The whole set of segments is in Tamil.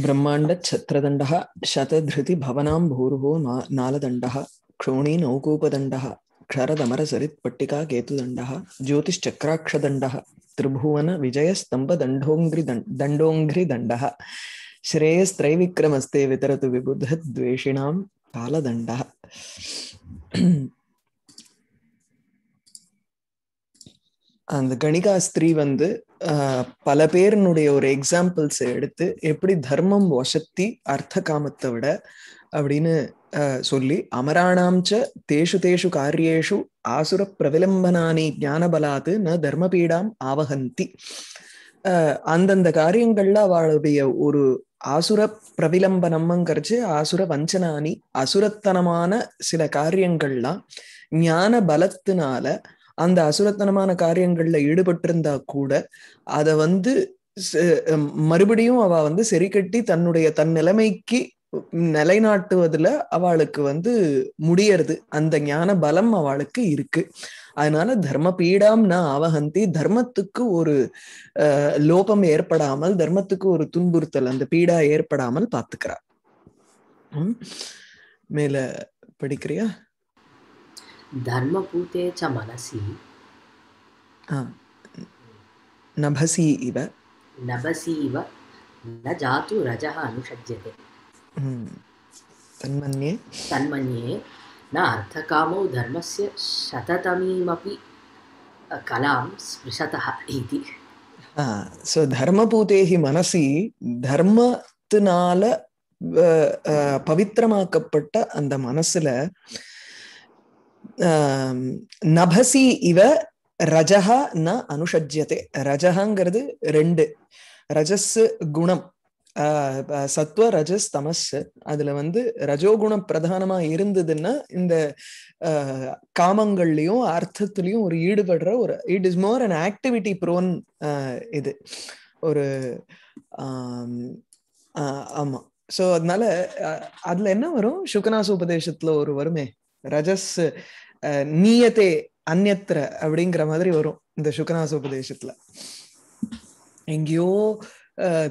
ब्रह्माण्ड छत्रदण्डः शतधृति भवनां भूरुः नालदण्डः क्षोणी नौकूपदण्डः क्षरदमरसरित्पट्टिका केतुदण्डः ज्योतिश्चक्राक्षदण्डः त्रिभुवन विजयस्तम्भदण्डोङ्घ्रि दण्डोङ्घ्रिदण्डः श्रेयस्त्रैविक्रमस्ते वितरतु विबुधद्वेषिणां कालदण्डः அந்த கணிகா ஸ்திரீ வந்து பல பேரினுடைய ஒரு எக்ஸாம்பிள்ஸ் எடுத்து எப்படி தர்மம் வசத்தி அர்த்த காமத்தை விட அப்படின்னு சொல்லி அமராணாம்ச்ச தேஷு தேஷு காரியேஷு ஆசுர பிரவிலம்பனானி ஞானபலாது ந தர்மபீடாம் ஆவகந்தி அந்தந்த காரியங்கள்ல அவளுடைய ஒரு ஆசுர பிரவிலம்பனம்ங்கிறச்சு ஆசுர வஞ்சனானி அசுரத்தனமான சில காரியங்கள்லாம் ஞான பலத்தினால அந்த அசுரத்தனமான காரியங்கள்ல ஈடுபட்டிருந்தா கூட அத வந்து மறுபடியும் அவ வந்து சரி கட்டி தன்னுடைய தன் நிலைமைக்கு நிலைநாட்டுவதுல அவளுக்கு வந்து முடியறது அந்த ஞான பலம் அவளுக்கு இருக்கு அதனால தர்ம பீடாம் நான் அவகந்தி தர்மத்துக்கு ஒரு லோபம் ஏற்படாமல் தர்மத்துக்கு ஒரு துன்புறுத்தல் அந்த பீடா ஏற்படாமல் பாத்துக்கிறார் மேல படிக்கிறியா धर्मभूते च मनसि नभसि इव नभसि इव न जातु रजः अनुषज्यते हम्म, तन्मन्ये तन्मन्ये न अर्थकामो धर्मस्य शततमीमपि कलां स्पृशतः इति ಸೊ ಧರ್ಮಪೂತೇಹಿ ಮನಸಿ ಧರ್ಮத்தினால ಪವಿத்திரமாக்கப்பட்ட அந்த மனசுல நபசி இவ ரஜஹா ந அனுஷஜ்யத்தை ரஜகாங்கிறது ரெண்டு ரஜஸ் குணம் சத்வ ரஜஸ் தமஸ் அதுல வந்து ரஜோகுணம் பிரதானமா இருந்ததுன்னா இந்த காமங்கள்லயும் அர்த்தத்திலயும் ஒரு ஈடுபடுற ஒரு it is more an activity prone இது ஒரு ஆமா சோ அதனால அதுல என்ன வரும் சுகனாசு உபதேசத்துல ஒரு வருமே ரஜஸ் நீயத்தே அந்நத்திர அப்படிங்கிற மாதிரி வரும் இந்த சுக்கநாச உபதேசத்துல எங்கேயோ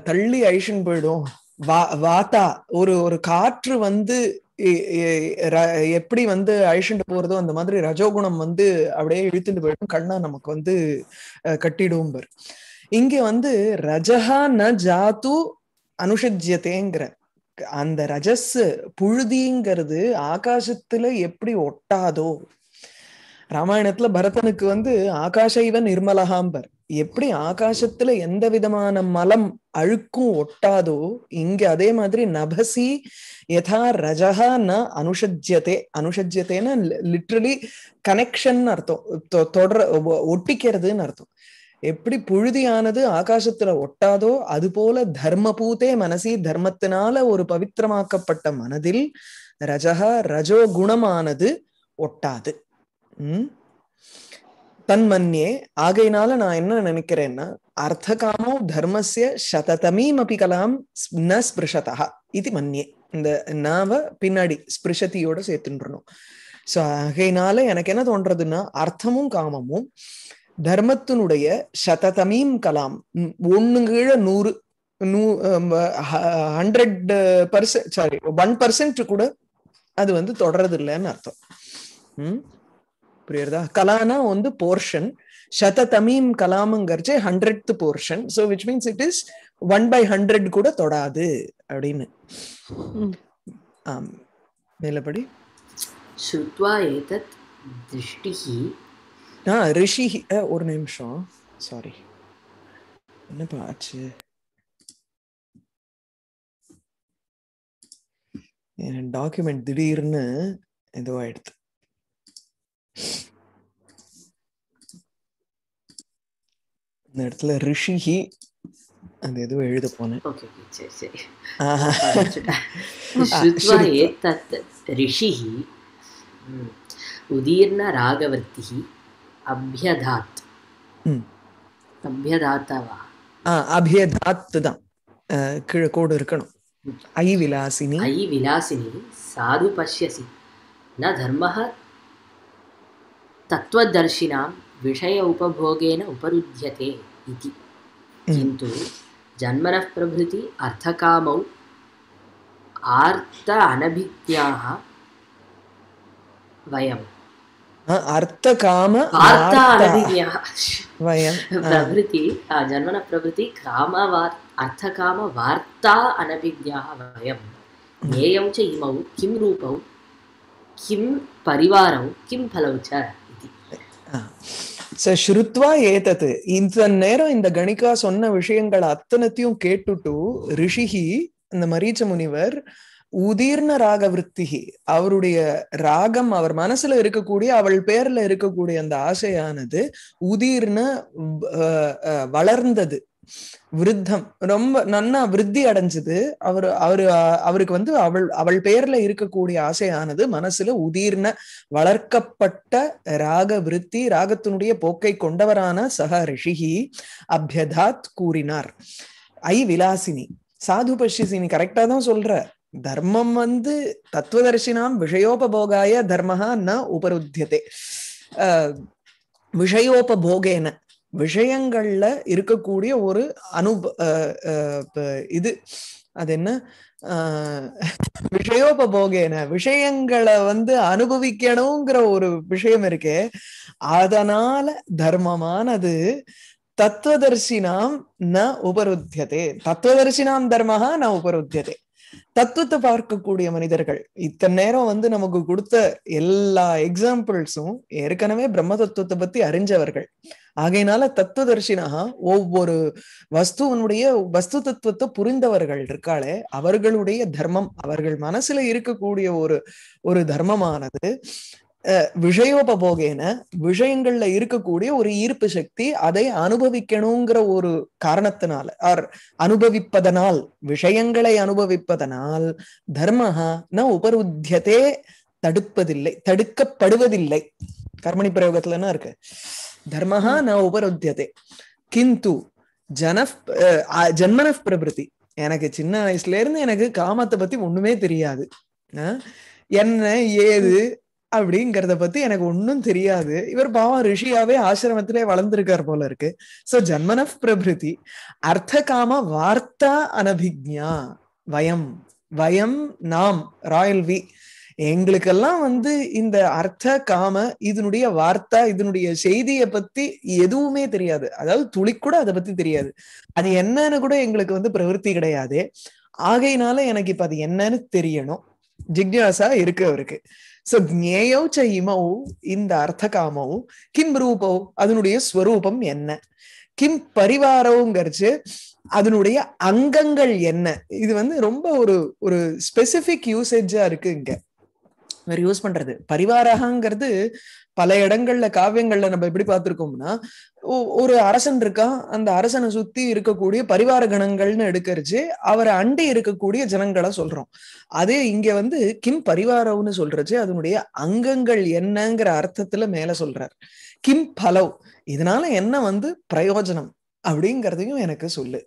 தள்ளி ஐஷன் போயிடும் வா வாத்தா ஒரு ஒரு காற்று வந்து எப்படி வந்து அழிச்சுட்டு போறதோ அந்த மாதிரி ரஜோகுணம் வந்து அப்படியே இழுத்துட்டு போயிடும் கண்ணா நமக்கு வந்து கட்டிடும் பர் இங்க வந்து ரஜஹா ந ஜாத்து அனுஷஜ்யத்தேங்கிற அந்த ரஜஸ் புழுதிங்கிறது ஆகாசத்துல எப்படி ஒட்டாதோ ராமாயணத்துல பரதனுக்கு வந்து ஆகாஷைவ நிர்மலகாம்பர் எப்படி ஆகாசத்துல எந்த விதமான மலம் அழுக்கும் ஒட்டாதோ இங்க அதே மாதிரி நபசி யதா ரஜகா ந அனுஷஜ்யத்தே அனுஷஜ்யத்தேன்னா லிட்ரலி கனெக்ஷன் அர்த்தம் தொடர ஒட்டிக்கிறதுன்னு அர்த்தம் எப்படி புழுதியானது ஆகாசத்துல ஒட்டாதோ அது போல தர்மபூதே மனசி தர்மத்தினால ஒரு பவித்திரமாக்கப்பட்ட மனதில் ரஜகா ரஜோ குணமானது ஒட்டாது தன் மன்னியே ஆகையினால நான் என்ன நினைக்கிறேன்னா அர்த்தகாமோ தர்மசிய சததமீம் அப்படி கலாம் ந ஸ்பிருஷதா இது மன்னியே இந்த நாவ பின்னாடி ஸ்பிருஷத்தியோட சேர்த்துன்றணும் சோ ஆகையினால எனக்கு என்ன தோன்றதுன்னா அர்த்தமும் காமமும் தர்மத்தினுடைய சததமீம் கலாம் ஒண்ணு கீழ நூறு நூ hundred percent sorry one percent கூட அது வந்து தொடரது இல்லைன்னு அர்த்தம் புரியுறதா கலானா வந்து போர்ஷன் சத தமீம் கலாமுங்கிறச்சு hundred portion so which means it is one by hundred கூட தொடாது அப்படின்னு மேலபடி ஸ்ருத்வா ஏதத் திருஷ்டிஹி ஆ ஒரு நிமிஷம் சாரி என்ன பாச்சு டாக்குமெண்ட் திடீர்னு இதுவாயிடுது இந்த இடத்துல ரிஷிஹி அந்த எதுவும் எழுத போனேன் ரிஷிஹி உதீர்ண ராகவர்த்திஹி அபியதாத் அபியதாத்தாவா ஆ அபியதாத்து தான் கீழே கோடு இருக்கணும் ஐ விலாசினி ஐ விலாசினி சாது பஷ்யசி ந தர்ம தத்துவதர்ஷினாம் विषय उपभोगेन उपरुध्यते इति किन्तु जन्मनः प्रभृति अर्थकामौ आर्त अनभिज्ञाः वयम् अर्थकाम वयं प्रभृति जन्मनः प्रभृति कामवार् अर्थकामवार्ता अनभिज्ञाः वयं ज्ञेयौ च इमौ किं रूपौ किं परिवारौ किं फलौ च इति ஸ்ருத்வா ஏதத்து இந்த நேரம் இந்த கணிகா சொன்ன விஷயங்கள் அத்தனத்தையும் கேட்டுட்டு ரிஷிகி இந்த மரீச்ச முனிவர் உதிர்ண ராக விற்த்திகி அவருடைய ராகம் அவர் மனசுல இருக்கக்கூடிய அவள் பேர்ல இருக்கக்கூடிய அந்த ஆசையானது உதீர்ண வளர்ந்தது விருத்தம் ரொம்ப நன்னா விருத்தி அடைஞ்சது அவரு அவரு அவருக்கு வந்து அவள் அவள் பேர்ல இருக்கக்கூடிய ஆசையானது மனசுல உதிர்ன வளர்க்கப்பட்ட ராக விருத்தி ராகத்தினுடைய போக்கை கொண்டவரான சக ரிஷிகி அபியதாத் கூறினார் ஐ விலாசினி சாது பஷிசினி கரெக்டா தான் சொல்ற தர்மம் வந்து தத்துவதர்சினாம் விஷயோபோகாய தர்மஹா ந உபருத்தியதே விஷயோபோகேன விஷயங்கள்ல இருக்கக்கூடிய ஒரு அனுப இது அது என்ன விஷயோபோகேன விஷயங்களை வந்து அனுபவிக்கணுங்கிற ஒரு விஷயம் இருக்கே அதனால தர்மமானது தத்துவதர்சினாம் ந உபருத்தியதே தத்துவதர்சினாம் தர்மஹா ந உபருத்தியதே தத்துவத்தை பார்க்கக்கூடிய மனிதர்கள் இத்தனை நேரம் வந்து நமக்கு கொடுத்த எல்லா எக்ஸாம்பிள்ஸும் ஏற்கனவே பிரம்ம தத்துவத்தை பத்தி அறிஞ்சவர்கள் ஆகையினால தத்துவதர்ஷினா ஒவ்வொரு வஸ்துவனுடைய வஸ்து தத்துவத்தை புரிந்தவர்கள் இருக்காளே அவர்களுடைய தர்மம் அவர்கள் மனசுல இருக்கக்கூடிய ஒரு ஒரு தர்மமானது விஷயோபோகேன விஷயங்கள்ல இருக்கக்கூடிய ஒரு ஈர்ப்பு சக்தி அதை அனுபவிக்கணுங்கிற ஒரு காரணத்தினால ஆர் அனுபவிப்பதனால் விஷயங்களை அனுபவிப்பதனால் தர்மஹா ந உபருத்தியதே தடுப்பதில்லை தடுக்கப்படுவதில்லை கர்மணி பிரயோகத்துலன்னா இருக்கு தர்மஹா ந உபருத்தியதே கிந்து ஜன ஜன்மன பிரபிருதி எனக்கு சின்ன வயசுல இருந்து எனக்கு காமத்தை பத்தி ஒண்ணுமே தெரியாது என்ன ஏது அப்படிங்கறத பத்தி எனக்கு ஒன்னும் தெரியாது இவர் பாவம் ரிஷியாவே ஆசிரமத்திலே வளர்ந்துருக்கார் போல இருக்கு சோ ஜன்மன பிரபிருதி அர்த்த காம வார்த்தா அனபிக்யா வயம் வயம் நாம் ராயல் வி எங்களுக்கெல்லாம் வந்து இந்த அர்த்த காம இதனுடைய வார்த்தா இதனுடைய செய்தியை பத்தி எதுவுமே தெரியாது அதாவது துளி கூட அதை பத்தி தெரியாது அது என்னன்னு கூட எங்களுக்கு வந்து பிரவருத்தி கிடையாது ஆகையினால எனக்கு இப்ப அது என்னன்னு தெரியணும் ஜிக்னாசா இருக்கு அவருக்கு சோ ஜேயோச்ச இமௌ இந்த அர்த்த காமௌ கிம் ரூபோ அதனுடைய ஸ்வரூபம் என்ன கிம் பரிவாரவுங்கிறச்சு அதனுடைய அங்கங்கள் என்ன இது வந்து ரொம்ப ஒரு ஒரு ஸ்பெசிபிக் யூசேஜா இருக்கு இங்க இவர் யூஸ் பண்றது பரிவாரகங்கிறது பல இடங்கள்ல காவியங்கள்ல நம்ம எப்படி பார்த்திருக்கோம்னா ஒரு அரசன் இருக்கான் அந்த அரசனை சுத்தி இருக்கக்கூடிய பரிவார கணங்கள்னு எடுக்கிறச்சு அவரை அண்டி இருக்கக்கூடிய ஜனங்களை சொல்றோம் அதே இங்க வந்து கிம் பரிவாரம்னு சொல்றச்சு அதனுடைய அங்கங்கள் என்னங்கிற அர்த்தத்துல மேல சொல்றார் கிம் பலவ் இதனால என்ன வந்து பிரயோஜனம் அப்படிங்கிறதையும் எனக்கு சொல்லு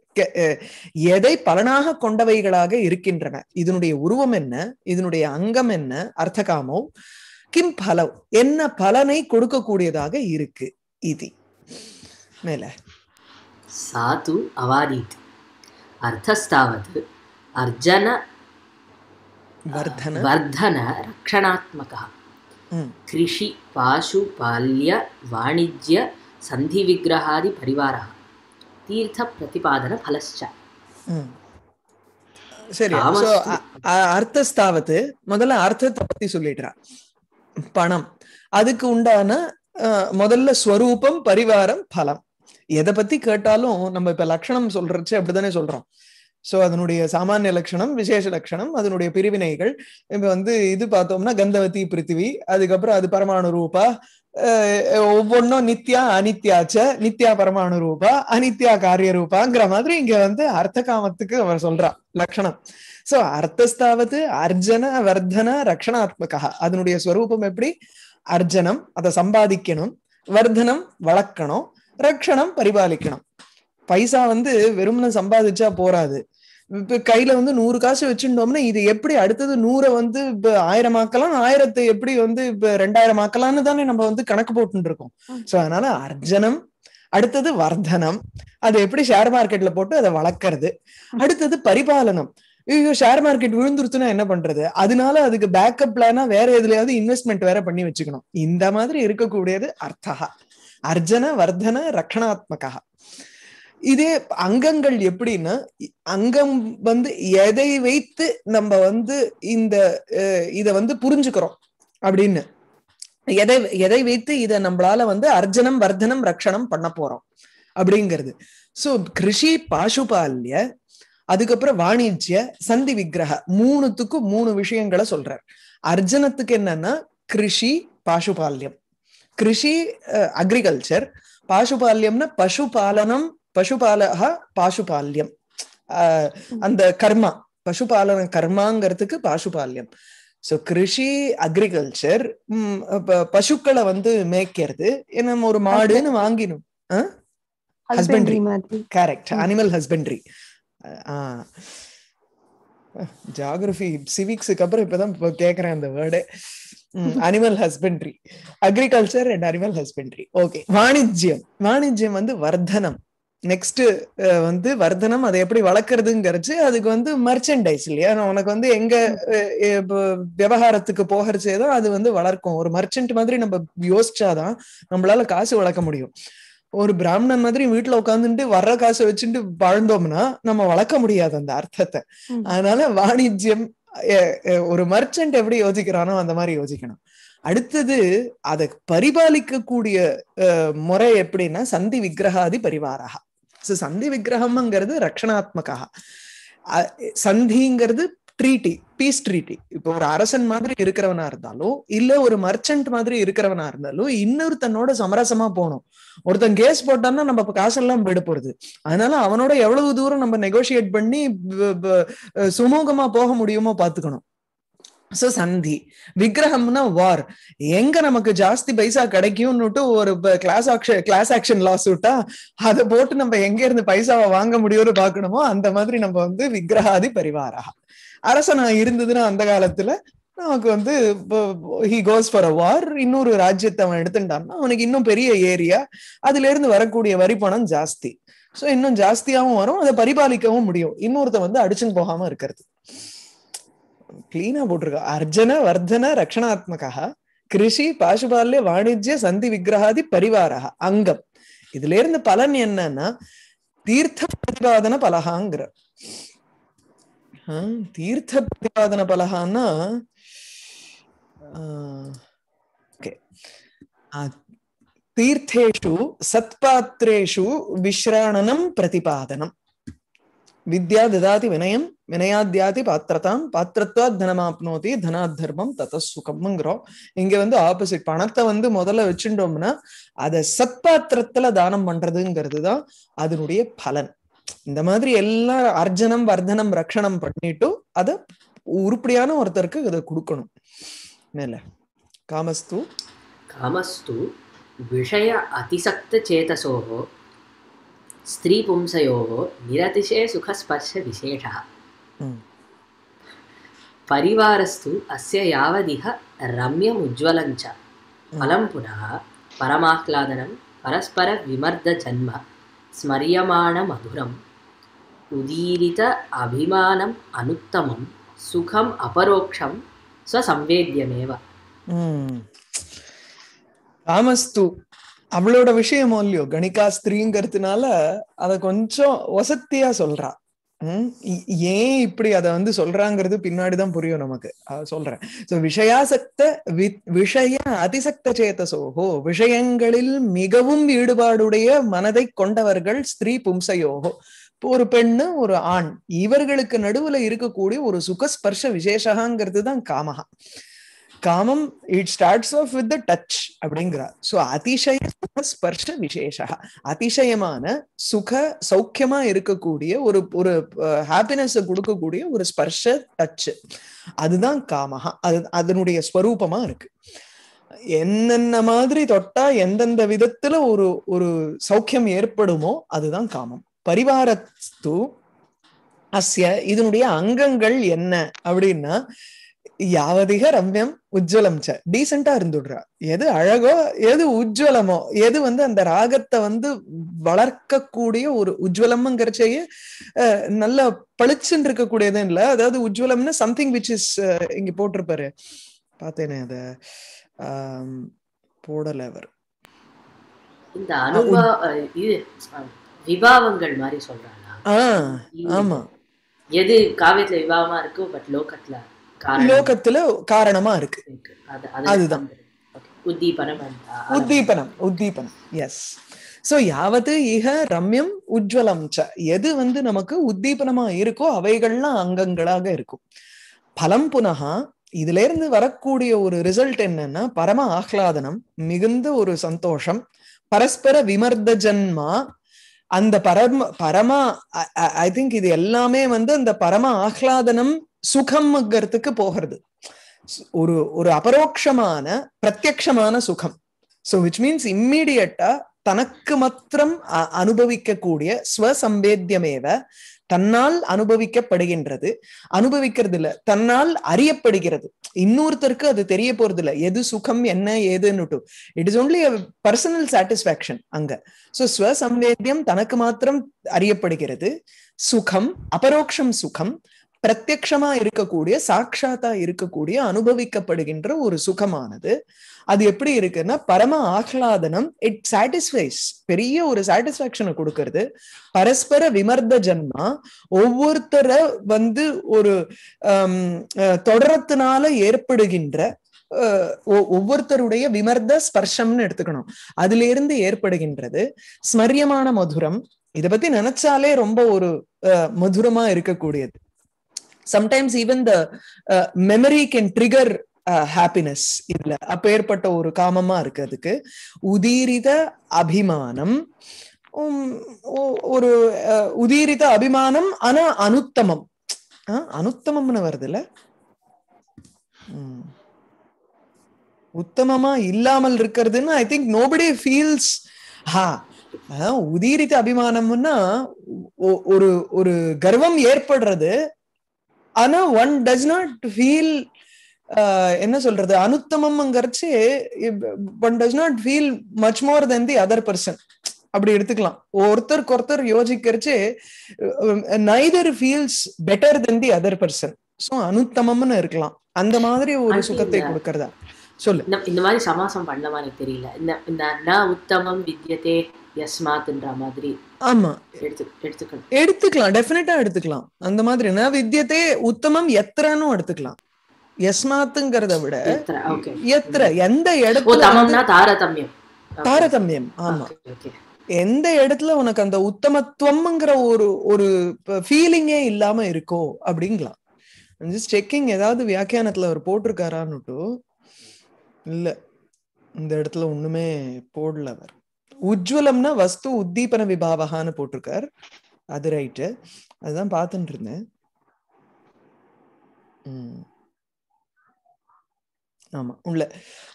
எதை பலனாக கொண்டவைகளாக இருக்கின்றன இதனுடைய உருவம் என்ன இதனுடைய அங்கம் என்ன அர்த்தகாமோ கிம் பலம் என்ன பலனை கொடுக்கக்கூடியதாக இருக்கு இது மேல சாது அவாதீத் அர்த்தஸ்தாவது அர்ஜன கிருஷி பாசு பால்ய कृषि சந்தி पाल्य वाणिज्य தீர்த்த பிரதிபாதன तीर्थप्रतिपादनफलश्च சரி அர்த்தஸ்தாவது முதல்ல அர்த்தத்தை பத்தி சொல்லிடுறான் பணம் அதுக்கு உண்டான முதல்ல ஸ்வரூபம் பரிவாரம் பலம் எதை பத்தி கேட்டாலும் நம்ம இப்ப லட்சணம் சொல்றச்சு அப்படித்தானே சொல்றோம் சோ அதனுடைய சாமானிய லட்சணம் விசேஷ லட்சணம் அதனுடைய பிரிவினைகள் இப்ப வந்து இது பார்த்தோம்னா கந்தவதி பிருத்திவி அதுக்கப்புறம் அது பரமாணு ரூபா ஒவ்வொன்றும் நித்யா அனித்யாச்ச நித்யா பரமாணு ரூபா அனித்யா காரிய ரூபாங்கிற மாதிரி இங்க வந்து அர்த்த காமத்துக்கு அவர் சொல்றா லட்சணம் சோ அர்த்தஸ்தாவது அர்ஜன வர்தன ரக்ஷணாத்மகா அதனுடைய ஸ்வரூபம் எப்படி அர்ஜனம் அதை சம்பாதிக்கணும் வர்தனம் வளர்க்கணும் ரக்ஷணம் பரிபாலிக்கணும் பைசா வந்து வெறும்னு சம்பாதிச்சா போறாது இப்ப கையில வந்து நூறு காசு வச்சுட்டோம்னா இது எப்படி அடுத்தது நூறை வந்து இப்ப ஆயிரம் ஆக்கலாம் ஆயிரத்தை எப்படி வந்து இப்ப ரெண்டாயிரம் ஆக்கலாம்னு தானே நம்ம வந்து கணக்கு போட்டு இருக்கோம் சோ அதனால அர்ஜனம் அடுத்தது வர்தனம் அது எப்படி ஷேர் மார்க்கெட்ல போட்டு அதை வளர்க்கறது அடுத்தது பரிபாலனம் ஐயோ ஷேர் மார்க்கெட் விழுந்துருச்சுன்னா என்ன பண்றது அதனால அதுக்கு பேக்கப் பிளானா வேற எதுலயாவது இன்வெஸ்ட்மெண்ட் வேற பண்ணி வச்சுக்கணும் இந்த மாதிரி இருக்கக்கூடியது அர்த்தகா அர்ஜன வர்தன ரக்ஷணாத்மகா இதே அங்கங்கள் எப்படின்னா அங்கம் வந்து எதை வைத்து நம்ம வந்து இந்த இத வந்து புரிஞ்சுக்கிறோம் அப்படின்னு எதை எதை வைத்து இத நம்மளால வந்து அர்ஜனம் வர்தனம் ரக்ஷணம் பண்ண போறோம் அப்படிங்கிறது சோ கிருஷி பாசுபால்ய அதுக்கப்புறம் வாணிஜ்ய சந்தி விக்கிரக மூணுத்துக்கும் மூணு விஷயங்களை சொல்றார் அர்ஜனத்துக்கு என்னன்னா கிருஷி பாசுபால்யம் கிருஷி அக்ரிகல்ச்சர் பாசுபால்யம்னா பசுபாலனம் பசுபாலகா பாசுபால்யம் அந்த கர்மா பசுபாலன கர்மாங்கிறதுக்கு பாசுபால்யம் சோ கிருஷி அக்ரிகல்ச்சர் பசுக்களை வந்து மேய்க்கிறது நம்ம ஒரு மாடுன்னு வாங்கினோம் husbandry correct animal husbandry geography சிவிக்ஸுக்கு அப்புறம் இப்பதான் கேக்குறேன் அந்த word animal husbandry agriculture and animal husbandry okay வாணிஜ்யம் வாணிஜ்யம் வந்து வர்த்தனம் நெக்ஸ்ட் வந்து வர்த்தனம் அதை எப்படி வளர்க்கறதுங்கிறது அதுக்கு வந்து மர்ச்சன்டைஸ் இல்லையா உனக்கு வந்து எங்க விவகாரத்துக்கு போகிறச்சே அது வந்து வளர்க்கும் ஒரு மர்ச்சன்ட் மாதிரி நம்ம யோசிச்சாதான் நம்மளால காசு வளர்க்க முடியும் ஒரு பிராமணன் மாதிரி வீட்டுல உட்காந்துட்டு வர்ற காசை வச்சுட்டு வாழ்ந்தோம்னா நம்ம வளர்க்க முடியாது அந்த அர்த்தத்தை அதனால வாணிஜ்யம் ஒரு மர்ச்சன்ட் எப்படி யோசிக்கிறானோ அந்த மாதிரி யோசிக்கணும் அடுத்தது அதை பரிபாலிக்கக்கூடிய முறை எப்படின்னா சந்தி விக்கிரகாதி பரிவாரா சந்தி விக்கிரகம்ங்கிறது ரக்ஷணாத்மகா சந்திங்கிறது ட்ரீட்டி பீஸ் ட்ரீட்டி இப்போ ஒரு அரசன் மாதிரி இருக்கிறவனா இருந்தாலும் இல்ல ஒரு மர்ச்சன்ட் மாதிரி இருக்கிறவனா இருந்தாலும் இன்னொருத்தனோட சமரசமா போகணும் ஒருத்தன் கேஸ் போட்டான்னா நம்ம காசெல்லாம் விட போறது அதனால அவனோட எவ்வளவு தூரம் நம்ம நெகோசியேட் பண்ணி சுமூகமா போக முடியுமோ பாத்துக்கணும் சோ சந்தி விக்கிரகம்னா வார் எங்க நமக்கு ஜாஸ்தி பைசா கிடைக்கும்னுட்டு ஒரு class action class action loss விட்டா அதை போட்டு நம்ம எங்க இருந்து பைசாவை வாங்க முடியும்னு பாக்கணுமோ அந்த மாதிரி நம்ம வந்து விக்கிரகாதி பரிவாரா அரசனா இருந்ததுன்னா அந்த காலத்துல நமக்கு வந்து ஹி கோஸ் ஃபார் அ வார் இன்னொரு ராஜ்யத்தை அவன் எடுத்துட்டான்னா அவனுக்கு இன்னும் பெரிய ஏரியா அதுல இருந்து வரக்கூடிய வரி பணம் ஜாஸ்தி சோ இன்னும் ஜாஸ்தியாவும் வரும் அதை பரிபாலிக்கவும் முடியும் இன்னொருத்த வந்து அடிச்சுன்னு போகாம இருக்கிறது கிளீனா போட்டிருக்கா அர்ஜன வர்தன ரக்ஷணாத்மகா கிருஷி பாசுபால்ய வாணிஜ்ய சந்தி விக்கிரகாதி பரிவாரா அங்கம் இதுல இருந்து பலன் என்னன்னா தீர்த்த பிரதிபாதன பலகாங்கிற தீர்த்த பிரதிபாதன பலகான்னா தீர்த்தேஷு சத்பாத்திரேஷு விஸ்ராணனம் பிரதிபாதனம் வித்யா ததாதி வினயம் வினயாத்தியாதி பாத்திரதாம் பாத்திரத்துவா தனமாப்னோதி தர்மம் தத சுகம்ங்கிறோம் இங்க வந்து ஆப்போசிட் பணத்தை வந்து முதல்ல வச்சுட்டோம்னா அதை சத்பாத்திரத்துல தானம் பண்றதுங்கிறது தான் அதனுடைய பலன் இந்த மாதிரி எல்லா அர்ஜனம் வர்தனம் ரக்ஷணம் பண்ணிட்டு அத உருப்படியான ஒருத்தருக்கு அதை கொடுக்கணும் மேல காமஸ்து காமஸ்து விஷய அதிசக்த சேதசோகோ ஸ்திரீ பும்சையோகோ நிரதிசே சுகஸ்பர்ஷ விசேஷா परिवारस्तु உஜ்வலஞ்ச यावदिह रम्यमुज्ज्वलञ्च பரமாஹ்லாதனம் பரஸ்பர விமர்த ஜன்ம ஸ்மரியமான மதுரம் உதீரித அபிமானம் அனுத்தமம் சுகம் அபரோக்ஷம் ஸ்வசம்வேத்தியமேவ ராமஸ்து அவளோட விஷயம் இல்லையோ கணிகா ஸ்திரீங்கிறதுனால அதை கொஞ்சம் வசத்தியா சொல்றா ஏன் இப்படி அதை வந்து சொல்றாங்கிறது பின்னாடிதான் புரியும் நமக்கு சொல்றேன் சோ விஷயாசக்த விஷய அதிசக்த சோகோ விஷயங்களில் மிகவும் ஈடுபாடுடைய மனதை கொண்டவர்கள் ஸ்திரீ பும்சையோகோ ஒரு பெண்ணு ஒரு ஆண் இவர்களுக்கு நடுவுல இருக்கக்கூடிய ஒரு சுகஸ்பர்ஷ விசேஷகாங்கிறது தான் காமகா காமம் it starts off with the touch அப்படிங்கிறார் ஸோ அதிசய ஸ்பர்ஷ விசேஷா அதிசயமான சுக சௌக்கியமா இருக்கக்கூடிய ஒரு ஒரு ஹாப்பினஸ் கொடுக்கக்கூடிய ஒரு ஸ்பர்ஷ டச் அதுதான் காமஹா அது அதனுடைய ஸ்வரூபமா இருக்கு என்னென்ன மாதிரி தொட்டா எந்தெந்த விதத்துல ஒரு ஒரு சௌக்கியம் ஏற்படுமோ அதுதான் காமம் பரிவாரத்து அஸ்ய இதனுடைய அங்கங்கள் என்ன அப்படின்னா யாவதிக ரம்யம் உஜ்ஜலம் ச டீசெண்டா இருந்துடுறா எது அழகோ எது உஜ்ஜலமோ எது வந்து அந்த ராகத்தை வந்து வளர்க்கக்கூடிய ஒரு உஜ்வலம்ங்கிறச்சே நல்ல பளிச்சுன்னு இருக்கக்கூடியது இல்ல அதாவது உஜ்வலம்னு சம்திங் விச் இஸ் இங்க போட்டிருப்பாரு பார்த்தேனே அத போடல அவர் இந்த அனுபவ மாதிரி சொல்றாங்க ஆமா எது காவியத்துல விபாவமா இருக்கோ பட் லோகத்துல லோகத்துல காரணமா இருக்கு அதுதான் உத்தீபனம் உத்தீபனம் எஸ் சோ யாவது இக ரம்யம் உஜ்வலம் ச எது வந்து நமக்கு உத்தீபனமா இருக்கோ அவைகள்லாம் அங்கங்களாக இருக்கும் பலம் புனகா இதுல இருந்து வரக்கூடிய ஒரு ரிசல்ட் என்னன்னா பரம ஆஹ்லாதனம் மிகுந்த ஒரு சந்தோஷம் பரஸ்பர விமர்த ஜன்மா அந்த பரம பரம ஐ திங்க் இது எல்லாமே வந்து அந்த பரம ஆஹ்லாதனம் சுகம்ங்கிறதுக்கு போகிறது ஒரு ஒரு அபரோக்ஷமான பிரத்யக்ஷமான சுகம் ஸோ விச் மீன்ஸ் இம்மீடியட்டா தனக்கு மாத்திரம் அனுபவிக்கக்கூடிய ஸ்வசம்பேத்தியமேவ தன்னால் அனுபவிக்கப்படுகின்றது அனுபவிக்கிறது இல்ல தன்னால் அறியப்படுகிறது இன்னொருத்தருக்கு அது தெரிய போறது இல்ல எது சுகம் என்ன ஏதுன்னு it is only personal satisfaction அங்க சோ ஸ்வசம்பேத்தியம் தனக்கு மாத்திரம் அறியப்படுகிறது சுகம் அபரோக்ஷம் சுகம் பிரத்யக்ஷமா இருக்கக்கூடிய சாட்சாத்தா இருக்கக்கூடிய அனுபவிக்கப்படுகின்ற ஒரு சுகமானது அது எப்படி இருக்குன்னா பரம ஆஹ்லாதனம் இட் சாட்டிஸ்ஃபைஸ் பெரிய ஒரு சாட்டிஸ்பாக்சனை கொடுக்கறது பரஸ்பர விமர்த ஜன்மா ஒவ்வொருத்தரை வந்து ஒரு தொடரத்தினால ஏற்படுகின்ற ஒவ்வொருத்தருடைய விமர்த ஸ்பர்ஷம்னு எடுத்துக்கணும் அதுல இருந்து ஏற்படுகின்றது ஸ்மரியமான மதுரம் இதை பத்தி நினைச்சாலே ரொம்ப ஒரு மதுரமா இருக்கக்கூடியது sometimes even the memory can trigger happiness இதுல ஏற்பட்ட ஒரு காமமா இருக்கு அதுக்கு உதீரித அபிமானம் ஒரு உதீரித அபிமானம் ஆனா அனுத்தமம் அனுத்தமம்னு இல்ல உத்தமமா இல்லாமல் இருக்கிறதுன்னு ஐ திங்க் நோபடி ஃபீல்ஸ் ஹா உதிரித அபிமானம்னா ஒரு ஒரு கர்வம் ஏற்படுறது ஆனா ஒன் டஸ் நாட் ஃபீல் என்ன சொல்றது அனுத்தமம்ங்கிறச்சு one does not feel much more than the other person அப்படி எடுத்துக்கலாம் ஒருத்தருக்கு ஒருத்தர் யோசிக்கிறச்சு neither feels better than the other person so அனுத்தமம்னு இருக்கலாம் அந்த மாதிரி ஒரு சுகத்தை கொடுக்கறதா சொல்லு இந்த மாதிரி சமாசம் பண்ண மாதிரி தெரியல இந்த இந்த ந உத்தமம் வித்தியதே யஸ்மாத்ன்ற மாதிரி ஆமா எடுத்துக்கலாம் டெஃபினட்டா எடுத்துக்கலாம் அந்த மாதிரி என்ன உத்தமம் எத்திரனும் எடுத்துக்கலாம் எஸ்மாத்துங்கிறத விட எத்திர எந்த இடத்துல தாரதமியம் தாரதமியம் ஆமா எந்த இடத்துல உனக்கு அந்த உத்தமத்துவம்ங்கிற ஒரு ஒரு ஃபீலிங்கே இல்லாம இருக்கோ அப்படிங்களாம் ஜஸ்ட் செக்கிங் ஏதாவது வியாக்கியானத்துல அவர் போட்டிருக்காரான்னுட்டு இல்ல இந்த இடத்துல ஒண்ணுமே போடல அவர் உஜ்வலம்னா வஸ்து உத்தீபன விபாவகான்னு போட்டிருக்கார் அது ரைட்டு அதுதான் பார்த்துட்டு இருந்தேன் ஆமா உள்ள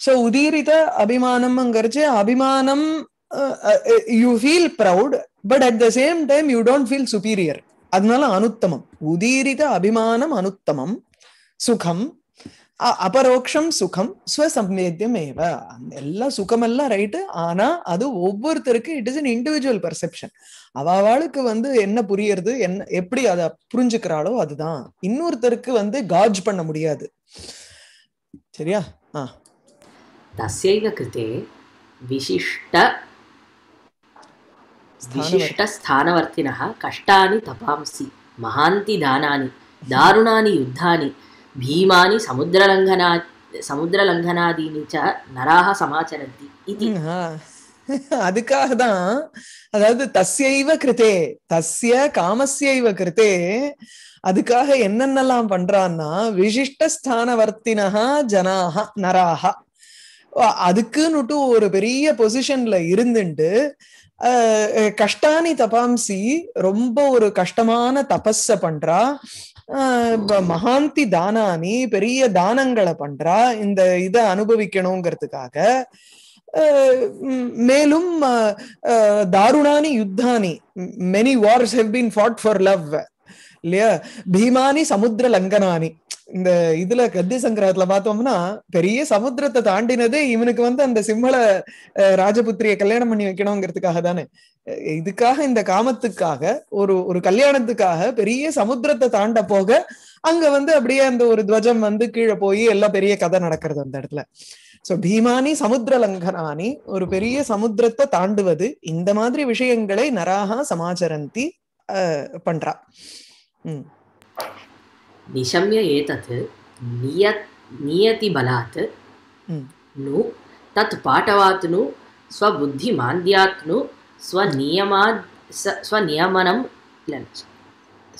சோ உதீரித அபிமானம்ங்கிறது அபிமானம் you feel proud but at the same time you don't feel superior அதனால அனுத்தமம் உதீரித அபிமானம் அனுத்தமம் சுகம் அபரோக்ஷம் சுகம் சுவசம்மேத்தியம் ஏவ எல்லாம் சுகமெல்லாம் ரைட்டு ஆனா அது ஒவ்வொருத்தருக்கு it is an individual perception அவளுக்கு வந்து என்ன புரியறது என்ன எப்படி அதை புரிஞ்சுக்கிறாளோ அதுதான் இன்னொருத்தருக்கு வந்து காஜ் பண்ண முடியாது சரியா ஆ தசைவ கிருத்தே விசிஷ்ட விசிஷ்டஸ்தானவர்த்தினः கஷ்டானி तपांसि மகாந்தி தானானி தாருணானி யுத்தானி భీమాని సముద్రలంఘనా సముద్రలంఘనాదీని చ நராக சமாச்சரந்தி இது அதுக்காக தான் அதாவது தஸ்யைவ கிருத்தே தஸ்ய காமஸ்யைவ கிருத்தே அதுக்காக என்னென்னலாம் பண்றான்னா விசிஷ்ட ஸ்தானவர்த்தினஹா ஜனாக நராக அதுக்குன்னுட்டு ஒரு பெரிய பொசிஷன்ல இருந்துட்டு கஷ்டானி தபாம்சி ரொம்ப ஒரு கஷ்டமான தபஸ பண்றா மகாந்தி தானானி பெரிய தானங்களை பண்றா இந்த இதை அனுபவிக்கணுங்கிறதுக்காக மேலும் தாருணானி யுத்தானி many wars have been fought for love இல்லையா பீமானி சமுத்திர லங்கனானி இந்த இதுல கத்தி சங்கரத்துல பார்த்தோம்னா பெரிய சமுத்திரத்தை தாண்டினதே இவனுக்கு வந்து அந்த சிம்மள ராஜபுத்திரிய கல்யாணம் பண்ணி வைக்கணுங்கிறதுக்காக தானே இதுக்காக இந்த காமத்துக்காக ஒரு ஒரு கல்யாணத்துக்காக பெரிய சமுத்திரத்தை தாண்ட போக அங்க வந்து அப்படியே அந்த ஒரு துவஜம் வந்து கீழே போய் எல்லாம் பெரிய கதை நடக்கிறது அந்த இடத்துல சோ பீமானி சமுத்திர லங்கனானி ஒரு பெரிய சமுத்திரத்தை தாண்டுவது இந்த மாதிரி விஷயங்களை நராகா சமாச்சரந்தி பண்றா निशम्य एतत् नियत् नियतिबलात् नु तत् पाठवात् नु स्वबुद्धिमान्द्यात् नु स्वनियमाद् स्वनियमनं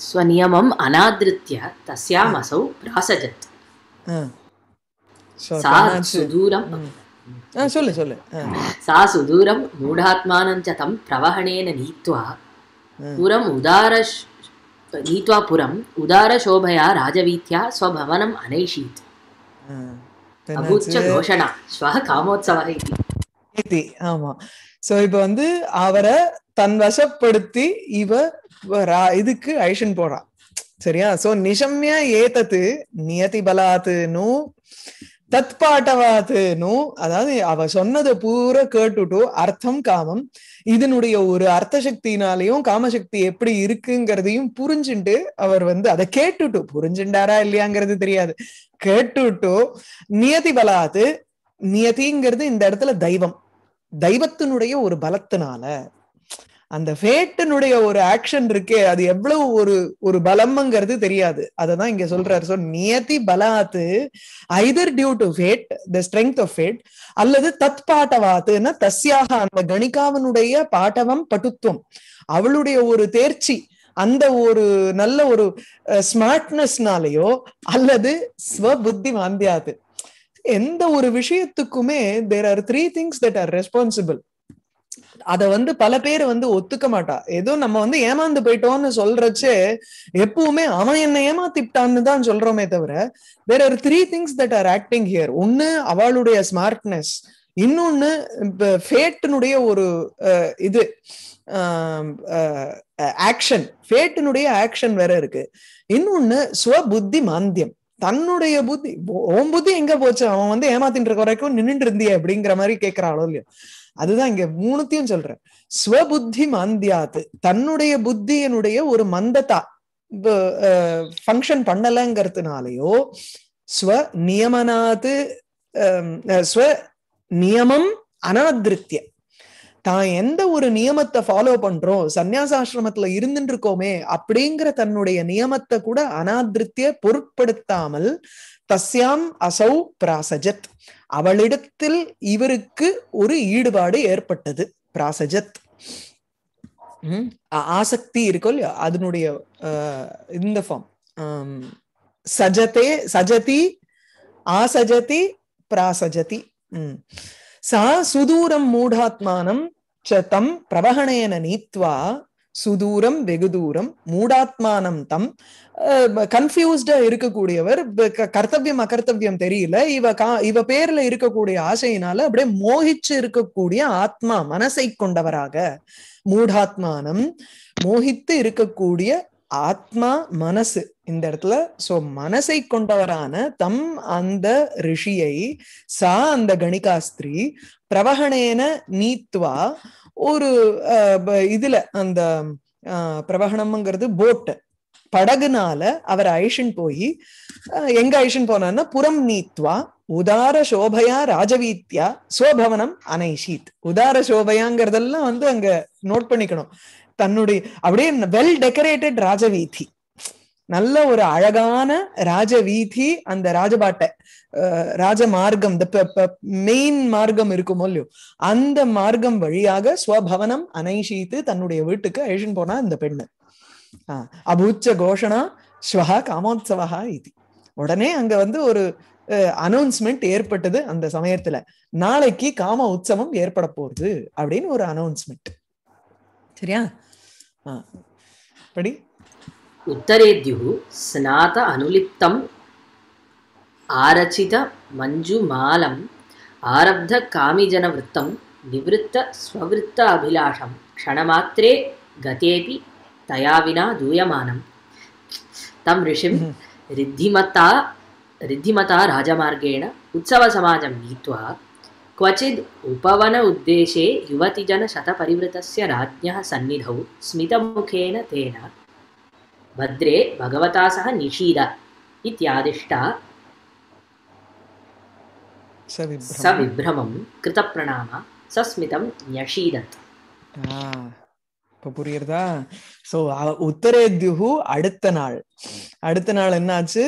स्वनियमम् अनादृत्य तस्याम् असौ प्रासजत् सा सुदूरं सा सुदूरं मूढात्मानं च तं प्रवहणेन नीत्वा पुरम् उदारश् நீத்வா புறம் உதார राजवीथ्या ராஜவீத்யா ஸ்வபவனம் अभूच्च ஆமா சோ வந்து அவரை தன் வசப்படுத்தி இவ இதுக்கு அழிஷன் போறா சரியா சோ நிஷம்ய ஏதத்து நியதி பலாத்து தத்பாட்டவாத்து அதாவது அவ சொன்னது பூரா கேட்டுட்டு அர்த்தம் காமம் இதனுடைய ஒரு அர்த்த சக்தினாலையும் காமசக்தி எப்படி இருக்குங்கிறதையும் புரிஞ்சுட்டு அவர் வந்து அதை கேட்டுட்டும் புரிஞ்சுட்டாரா இல்லையாங்கிறது தெரியாது கேட்டுட்டோ நியதி பலாது நியதிங்கிறது இந்த இடத்துல தெய்வம் தெய்வத்தினுடைய ஒரு பலத்தினால அந்த ஃபேட்டினுடைய ஒரு ஆக்ஷன் இருக்கே அது எவ்வளவு ஒரு ஒரு பலம்ங்கிறது தெரியாது அததான் இங்க சொல்றாரு சோ நியதி பலாத்து either due to fate the strength of fate அல்லது தத் பாட்டவாத்துன்னா தஸ்யாக அந்த கணிகாவனுடைய பாட்டவம் பட்டுத்துவம் அவளுடைய ஒரு தேர்ச்சி அந்த ஒரு நல்ல ஒரு ஸ்மார்ட்னஸ்னாலேயோ அல்லது ஸ்வபுத்தி வாந்தியாது எந்த ஒரு விஷயத்துக்குமே there are three things that are responsible அத வந்து பல பேர் வந்து ஒத்துக்க மாட்டா ஏதோ நம்ம வந்து ஏமாந்து போயிட்டோம்னு சொல்றச்சு எப்பவுமே அவன் என்ன ஏமாத்திட்டான்னு தான் சொல்றோமே தவிர வேற ஒரு three things that are acting here ஒன்னு அவளுடைய ஸ்மார்ட்னஸ் இன்னொன்னு ஒரு இது ஆக்ஷன் ஃபேட்டினுடைய ஆக்ஷன் வேற இருக்கு இன்னொன்னு ஸ்வபுத்தி மாந்தியம் தன்னுடைய புத்தி உன் புத்தி எங்க போச்சு அவன் வந்து ஏமாத்தின்ற வரைக்கும் நின்றுட்டு இருந்தியே அப்படிங்கிற மாதிரி அளவு இல்லையோ அதுதான் இங்க மூணுத்தையும் சொல்றேன் ஸ்வபுத்தி மாந்தியாத்து தன்னுடைய புத்தியினுடைய ஒரு மந்ததா ஃபங்க்ஷன் பண்ணலங்கிறதுனாலயோ ஸ்வ நியமனாத்து ஸ்வ நியமம் அனாதிருத்திய தான் எந்த ஒரு நியமத்தை ஃபாலோ பண்றோம் சன்னியாசாசிரமத்துல இருந்துட்டு இருக்கோமே அப்படிங்கிற தன்னுடைய நியமத்தை கூட அனாதிருத்திய பொருட்படுத்தாமல் தஸ்யாம் அசௌ பிராசஜத் அவளிடத்தில் இவருக்கு ஒரு ஈடுபாடு ஏற்பட்டது பிராசஜத் ஆசக்தி இருக்கோ இல்லையா அதனுடைய இந்த ஃபார்ம் சஜதே சஜதி ஆசஜதி பிராசஜதி சா சுதூரம் மூடாத்மானம் ச தம் நீத்வா சுதூரம் வெகு தூரம் மூடாத்மானம் தம் கன்ஃபியூஸ்டா இருக்கக்கூடியவர் கர்த்தவியம் அகர்த்தவியம் தெரியல இவ கா இவ பேர்ல இருக்கக்கூடிய ஆசையினால அப்படியே மோகிச்சு இருக்கக்கூடிய ஆத்மா மனசை கொண்டவராக மூடாத்மானம் மோகித்து இருக்கக்கூடிய ஆத்மா மனசு இந்த இடத்துல சோ மனசை கொண்டவரான தம் அந்த ரிஷியை சா அந்த கணிகாஸ்திரி பிரவகணேன நீத்வா ஒரு இதுல அந்த பிரவகணம்ங்கிறது போட்டு படகுனால அவர் ஐஷன் போய் எங்க ஐஷன் போனார்னா புறம் நீத்வா உதார சோபையா ராஜவீத்யா சோபவனம் அனைஷீத் உதார சோபையாங்கிறதெல்லாம் வந்து அங்க நோட் பண்ணிக்கணும் தன்னுடைய அப்படியே வெல் டெக்கரேட்டட் ராஜவீதி நல்ல ஒரு அழகான ராஜ வீதி அந்த ராஜபாட்டை ராஜ மார்க்கம் இந்த மெயின் மார்க்கம் இருக்குமோ இல்லையோ அந்த மார்க்கம் வழியாக ஸ்வபவனம் அனைஷித்து தன்னுடைய வீட்டுக்கு அழிச்சுன்னு போனா இந்த பெண்ணு ஆஹ் அபூச்ச கோஷனா ஸ்வஹா காமோத்சவஹா இது உடனே அங்க வந்து ஒரு அனௌன்ஸ்மெண்ட் ஏற்பட்டது அந்த சமயத்துல நாளைக்கு காம உற்சவம் ஏற்பட போகுது அப்படின்னு ஒரு அனௌன்ஸ்மெண்ட் சரியா ஆஹ் அப்படி उत्तरेद्युः स्नात अनुलिप्तम् आरचितमञ्जुमालम् आरब्धकामिजनवृत्तं निवृत्तस्वृत्त अभिलाषं क्षणमात्रे गतेऽपि तया विना दूयमानं तं ऋषिं रिद्धिमता रिद्धिमता राजमार्गेण उत्सवसमाजं नीत्वा क्वचिद् उपवन उद्देशे युवतिजनशतपरिवृतस्य राज्ञः सन्निधौ स्मितमुखेन तेन भद्रे भगवता सह निषीद इत्यादिष्टा सविभ्रमं कृतप्रणाम सस्मितं न्यषीदत् இப்ப புரியுறதா சோ உத்தரேத்யுகு அடுத்த நாள் அடுத்த நாள் என்னாச்சு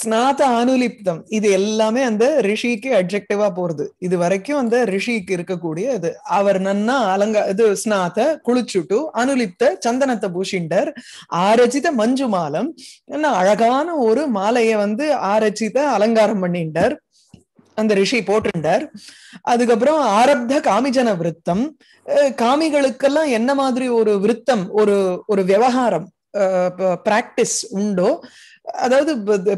ஸ்நாத அனுலிப்தம் இது எல்லாமே அந்த ரிஷிக்கு அப்ஜெக்டிவா போறது இது வரைக்கும் அந்த ரிஷிக்கு இருக்கக்கூடிய இது அவர் நன்னா அலங்க இது ஸ்நாத குளிச்சுட்டு அனுலிப்த சந்தனத்தை பூஷிண்டர் ஆரச்சித மஞ்சு மாலம் என்ன அழகான ஒரு மாலையை வந்து ஆரச்சித அலங்காரம் பண்ணிண்டர் அந்த ரிஷி போட்டிருந்தார் அதுக்கப்புறம் ஆரப்த காமிஜன விருத்தம் காமிகளுக்கெல்லாம் என்ன மாதிரி ஒரு விருத்தம் ஒரு ஒரு விவகாரம் பிராக்டிஸ் உண்டோ அதாவது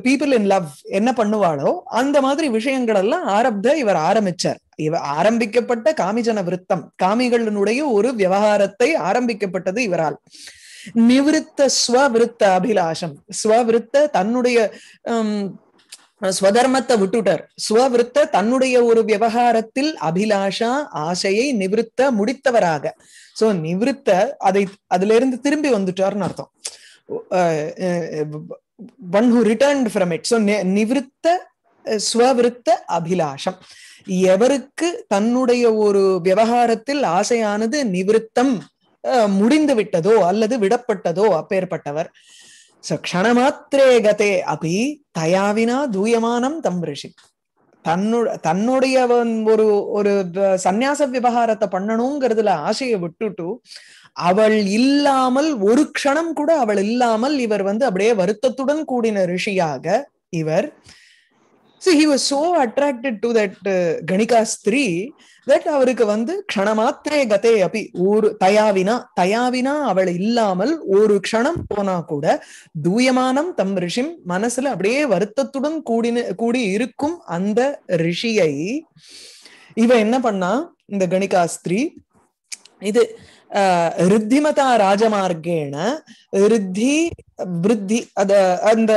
பீப்புள் இன் லவ் என்ன பண்ணுவாளோ அந்த மாதிரி விஷயங்கள் எல்லாம் ஆரப்த இவர் ஆரம்பிச்சார் இவர் ஆரம்பிக்கப்பட்ட காமிஜன விருத்தம் காமிகளினுடைய ஒரு விவகாரத்தை ஆரம்பிக்கப்பட்டது இவரால் நிவிருத்த விருத்த அபிலாஷம் ஸ்வவிருத்த தன்னுடைய ஸ்வதர்மத்தை விட்டுட்டார் ஸ்வவிருத்த தன்னுடைய ஒரு விவகாரத்தில் அபிலாஷா ஆசையை நிவிருத்த முடித்தவராக சோ நிவிருத்த அதை அதுல இருந்து திரும்பி வந்துட்டார்னு அர்த்தம் one who returned from it நிவிருத்த ஸ்வவிருத்த அபிலாஷம் எவருக்கு தன்னுடைய ஒரு விவகாரத்தில் ஆசையானது நிவிருத்தம் முடிந்து விட்டதோ அல்லது விடப்பட்டதோ அப்பேற்பட்டவர் க்ஷணமாத்திரே கதே அபி தயா வினா தூயமானம் தம் ரிஷி தன்னு தன்னுடைய ஒரு ஒரு சந்நியாச விவகாரத்தை பண்ணணுங்கிறதுல ஆசையை விட்டுட்டு அவள் இல்லாமல் ஒரு க்ஷணம் கூட அவள் இல்லாமல் இவர் வந்து அப்படியே வருத்தத்துடன் கூடின ரிஷியாக இவர் so he was so attracted to that கணிகா ஸ்திரீ தட் அவருக்கு வந்து க்ஷணமாத்திரே கதே அப்படி ஒரு தயாவினா தயாவினா அவள் இல்லாமல் ஒரு க்ஷணம் போனா கூட தூயமானம் தம் ரிஷிம் மனசுல அப்படியே வருத்தத்துடன் கூடின கூடி இருக்கும் அந்த ரிஷியை இவ என்ன பண்ணா இந்த கணிகா ஸ்திரீ இது ரித்திமதா ராஜமார்க்கேண ரித்தி விருத்தி அத அந்த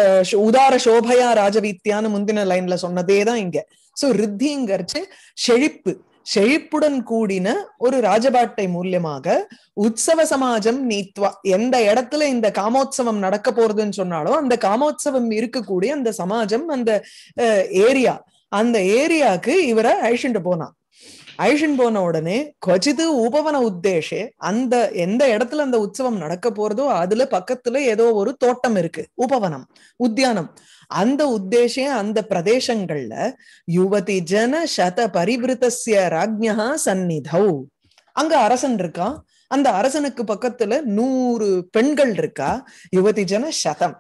உதார சோபையா ராஜவீத்தியான்னு முந்தின லைன்ல சொன்னதே தான் இங்க சோ ரித்திங்கிறச்சு செழிப்பு செழிப்புடன் கூடின ஒரு ராஜபாட்டை மூலியமாக உற்சவ சமாஜம் நீத்வா எந்த இடத்துல இந்த காமோத்சவம் நடக்க போறதுன்னு சொன்னாலும் அந்த காமோத்சவம் இருக்கக்கூடிய அந்த சமாஜம் அந்த ஏரியா அந்த ஏரியாக்கு இவரை அழிச்சுட்டு போனா ஐஷன் போன உடனே கொச்சிது உபவன உத்தேஷே அந்த எந்த இடத்துல அந்த உற்சவம் நடக்க போறதோ அதுல பக்கத்துல ஏதோ ஒரு தோட்டம் இருக்கு உபவனம் உத்தியானம் அந்த உத்தேசம் அந்த பிரதேசங்கள்ல யுவதி ஜன சத பரிவிருத்திய ராஜ்யா சந்நிதௌ அங்க அரசன் இருக்கான் அந்த அரசனுக்கு பக்கத்துல நூறு பெண்கள் இருக்கா யுவதி ஜன சதம்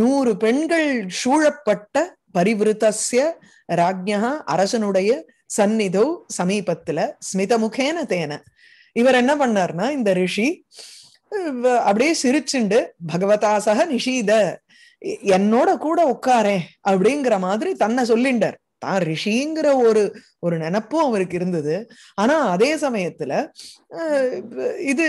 நூறு பெண்கள் சூழப்பட்ட பரிவிருத்திய ராஜ்யா அரசனுடைய சந்நிதோ சமீபத்துல ஸ்மிதமுகேன தேன இவர் என்ன பண்ணார்னா இந்த ரிஷி அப்படியே சிரிச்சுண்டு பகவதாசக நிஷீத என்னோட கூட உட்காரே அப்படிங்கிற மாதிரி தன்னை சொல்லிண்டார் தான் ரிஷிங்கிற ஒரு ஒரு நினப்பும் அவருக்கு இருந்தது ஆனா அதே சமயத்துல இது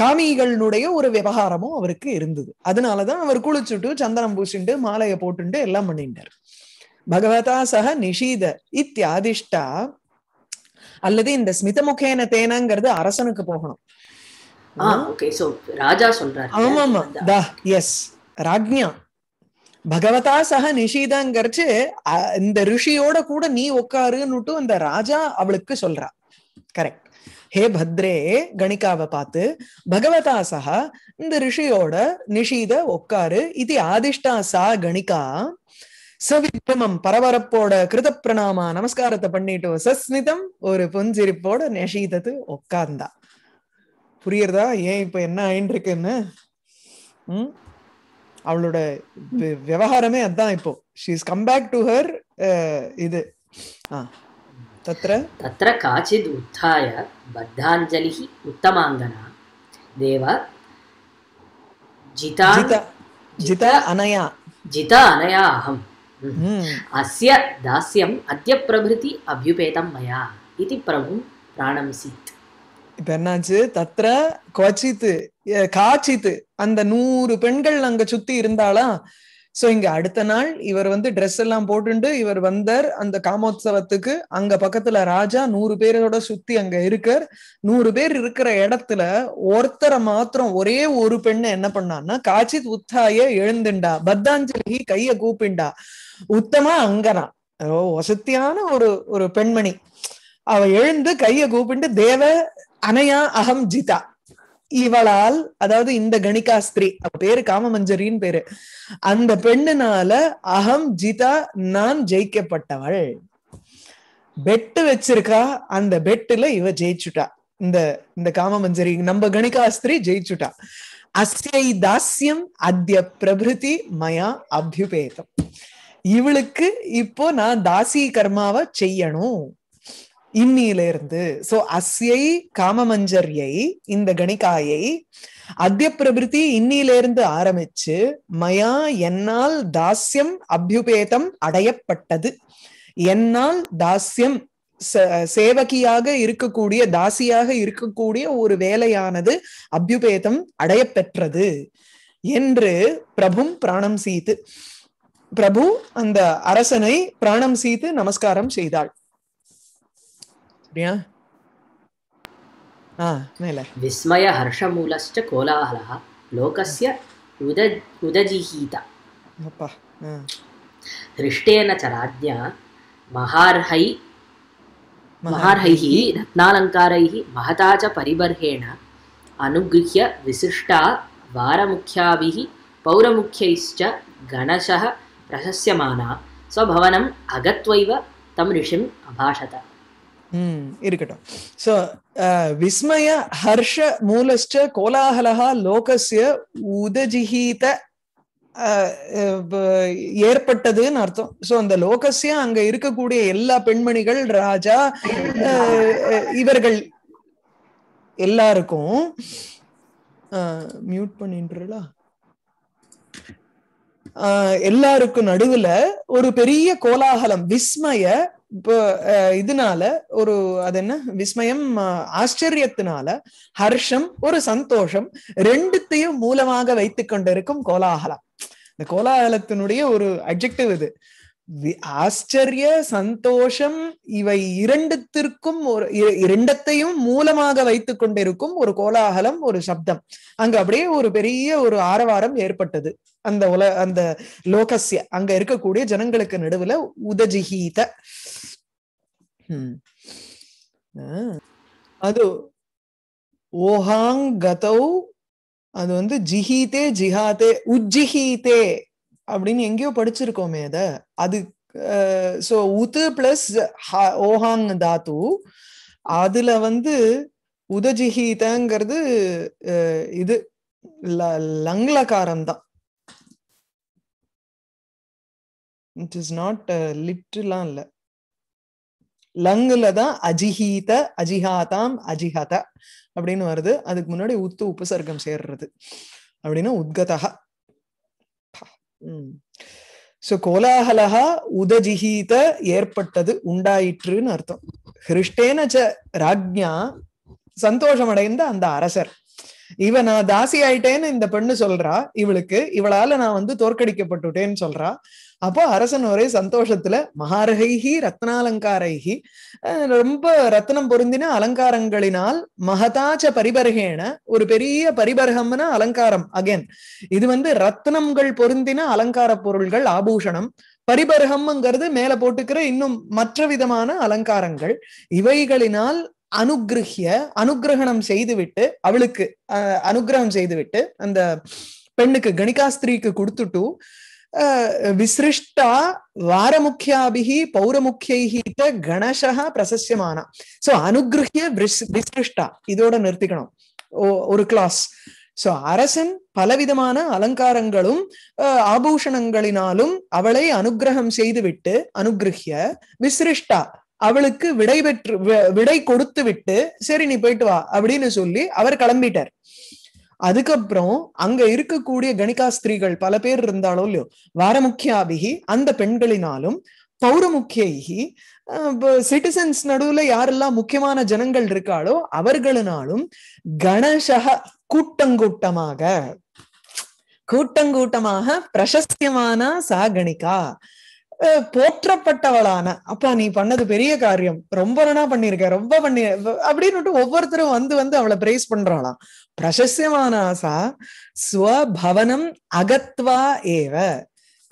காமிகளுடைய ஒரு விவகாரமும் அவருக்கு இருந்தது அதனாலதான் அவர் குளிச்சுட்டு சந்தனம் பூசிண்டு மாலையை போட்டுண்டு எல்லாம் பண்ணிட்டார் பகவதா சக நிஷீத இத்தியாதிஷ்டா அல்லது இந்த ஸ்மித முகேன தேனங்கிறது அரசனுக்கு போகணும் ராஜா சொல்றாரு ஆமாமா தா எஸ் ராஜ்யா பகவதா சக நிஷீதாங்கிறச்சு இந்த ரிஷியோட கூட நீ உட்காருன்னுட்டு அந்த ராஜா அவளுக்கு சொல்றா கரெக்ட் ஹே பத்ரே கணிகாவை பார்த்து பகவதா சகா இந்த ரிஷியோட நிஷீத உட்காரு இது ஆதிஷ்டா சா கணிகா சவிக்ரமம் பரபரப்போட கிருத பிரணாமா நமஸ்காரத்தை பண்ணிட்டு சஸ்மிதம் ஒரு புஞ்சிரிப்போட நெஷீதத்து உட்கார்ந்தா புரியுறதா ஏன் இப்ப என்ன ஆயின் இருக்குன்னு உம் அவளோட விவகாரமே அதான் இப்போ she's come back to her இது தத்ர தத்ர காச்சித் உத்தாய பத்தாஞ்சலி உத்தமாங்கனா தேவா ஜிதா ஜிதா அனயா ஜிதா அனயா அகம் అస్య దాస్యం అద్య ప్రభృతి అభ్యుపేతం మయా ఇది ప్రభు ప్రాణంసీత్ இப்ப என்னாச்சு தத்ர குவச்சித்து காச்சித்து அந்த நூறு பெண்கள் அங்க சுத்தி இருந்தாலும் சோ இங்க அடுத்த நாள் இவர் வந்து ட்ரெஸ் எல்லாம் போட்டுண்டு இவர் வந்தார் அந்த காமோத்சவத்துக்கு அங்க பக்கத்துல ராஜா நூறு பேரோட சுத்தி அங்க இருக்கார் நூறு பேர் இருக்கிற இடத்துல ஒருத்தரை மாத்திரம் ஒரே ஒரு பெண்ண என்ன பண்ணான்னா காச்சித் உத்தாய எழுந்துண்டா பத்தாஞ்சலி கைய கூப்பிண்டா உத்தமா அங்கனா வசத்தியான ஒரு ஒரு பெண்மணி அவ எழுந்து கைய கூப்பிண்டு தேவ அனையா அகம் ஜிதா இவளால் அதாவது இந்த கணிகாஸ்திரி பேரு காமமஞ்சரின்னு பேரு அந்த பெண்ணுனால அகம் ஜிதா நான் ஜெயிக்கப்பட்டவள் பெட்டு வச்சிருக்கா அந்த பெட்டுல இவ ஜெயிச்சுட்டா இந்த இந்த காமமஞ்சரி நம்ம கணிகாஸ்திரி ஜெயிச்சுட்டா அசை தாஸ்யம் அத்திய பிரபுதி மயா அபியுபேதம் இவளுக்கு இப்போ நான் தாசி கர்மாவை செய்யணும் இன்னிலிருந்து சோ அஸ்யை காமமஞ்சரியை இந்த கணிகாயை அத்திய பிரபிருத்தி இன்னியிலிருந்து ஆரம்பிச்சு மயா என்னால் தாஸ்யம் அபியுபேதம் அடையப்பட்டது என்னால் தாஸ்யம் சேவகியாக இருக்கக்கூடிய தாசியாக இருக்கக்கூடிய ஒரு வேலையானது அபியுபேதம் அடையப்பெற்றது என்று பிரபும் பிராணம் சீத்து பிரபு அந்த அரசனை பிராணம் சீத்து நமஸ்காரம் செய்தாள் प्रिया हा मेल विस्मयहर्षमूलश्च कोलाहलः लोकस्य उद उदजिहीत हृष्टेन च राज्ञा महार्है महार्हैः रत्नालङ्कारैः महता च परिबर्हेण अनुगृह्य विशिष्टा वारमुख्याभिः पौरमुख्यैश्च गणशः प्रशस्यमाना स्वभवनम् अगत्वैव तं ऋषिम् अभाषत இருக்கட்டும் சோ விஸ்மய ஹர்ஷ மூலஸ்ட கோலாகலஹா லோகசிய உதஜிஹீத ஏற்பட்டதுன்னு அர்த்தம் சோ அந்த லோகசிய அங்க இருக்கக்கூடிய எல்லா பெண்மணிகள் ராஜா இவர்கள் எல்லாருக்கும் மியூட் பண்ணின்றா எல்லாருக்கும் நடுவுல ஒரு பெரிய கோலாகலம் விஸ்மய இப்போ இதனால ஒரு அது என்ன விஸ்மயம் ஆச்சரியத்தினால ஹர்ஷம் ஒரு சந்தோஷம் ரெண்டுத்தையும் மூலமாக வைத்து கொண்டிருக்கும் கோலாகலம் இந்த கோலாகலத்தினுடைய ஒரு அப்ஜெக்டிவ் இது ஆச்சரிய சந்தோஷம் இவை இரண்டுத்திற்கும் ஒரு இரண்டத்தையும் மூலமாக வைத்து கொண்டிருக்கும் ஒரு கோலாகலம் ஒரு சப்தம் அங்க அப்படியே ஒரு பெரிய ஒரு ஆரவாரம் ஏற்பட்டது அந்த உல அந்த லோகசிய அங்க இருக்கக்கூடிய ஜனங்களுக்கு நடுவுல உதஜிஹீத அது ஓஹாங் கதௌ அது வந்து ஜிஹீதே ஜிஹாதே உஜ்ஜிஹீதே அப்படின்னு எங்கேயோ படிச்சிருக்கோமே அதை அது ஸோ உது பிளஸ் ஓஹாங் தாத்து அதுல வந்து உதஜிஹீதங்கிறது இது லங்லகாரம் தான் இட் இஸ் நாட் லிட்லாம் இல்ல லங்குல தான் அஜிஹீத அஜிஹாதாம் அஜிஹத அப்படின்னு வருது அதுக்கு முன்னாடி உத்து உபசர்க்கம் சேர்றது அப்படின்னா உத்கதா சோ கோலாகலஹா உதஜிஹீத ஏற்பட்டது உண்டாயிற்றுன்னு அர்த்தம் ஹிருஷ்டேன ச ராஜ்யா சந்தோஷம் அடைந்த அந்த அரசர் இவ நான் தாசி ஆயிட்டேன்னு இந்த பெண்ணு சொல்றா இவளுக்கு இவளால நான் வந்து தோற்கடிக்கப்பட்டுட்டேன்னு சொல்றா அப்போ அரசன் ஒரே சந்தோஷத்துல மகாரகைகி ரத்னாலங்காரைகி ரொம்ப ரத்னம் பொருந்தின அலங்காரங்களினால் மகதாச்ச பரிபர்கேன ஒரு பெரிய பரிபர்கம்னா அலங்காரம் அகேன் இது வந்து ரத்னங்கள் பொருந்தின அலங்கார பொருள்கள் ஆபூஷணம் பரிபர்கம்ங்கிறது மேல போட்டுக்கிற இன்னும் மற்ற விதமான அலங்காரங்கள் இவைகளினால் அனுகிரகிய அனுகிரகணம் செய்துவிட்டு அவளுக்கு அனுகிரகம் செய்துவிட்டு அந்த பெண்ணுக்கு கணிகாஸ்திரிக்கு கொடுத்துட்டு விசிருஷ்டா வாரமுக்கியாபிகி பௌரமுக்கியை கணசா பிரசசியமான சோ அனுகிரகிய விசிருஷ்டா இதோட நிறுத்திக்கணும் ஒரு கிளாஸ் சோ அரசன் பலவிதமான அலங்காரங்களும் ஆபூஷணங்களினாலும் அவளை அனுகிரகம் செய்துவிட்டு அனுகிரகிய விசிருஷ்டா அவளுக்கு விடை பெற்று விடை கொடுத்து விட்டு சரி நீ போயிட்டு வா அப்படின்னு சொல்லி அவர் கிளம்பிட்டார் அதுக்கப்புறம் அங்க இருக்கக்கூடிய கணிகா ஸ்திரீகள் பல பேர் இருந்தாலும் இல்லையோ வாரமுக்கியாபிகி அந்த பெண்களினாலும் பௌரமுக்கியகி சிட்டிசன்ஸ் நடுவுல யாரெல்லாம் முக்கியமான ஜனங்கள் இருக்காளோ அவர்களினாலும் கணசக கூட்டங்கூட்டமாக கூட்டங்கூட்டமாக பிரசஸ்தியமான சாகணிகா போற்றப்பட்டவளான அப்பா நீ பண்ணது பெரிய காரியம் ரொம்ப நன்னா பண்ணிருக்க ரொம்ப பண்ணி அப்படின்னுட்டு ஒவ்வொருத்தரும் வந்து வந்து அவளை பிரேஸ் பண்றாளாம் பிரசசியமானாசா ஸ்வபவனம் அகத்வா ஏவ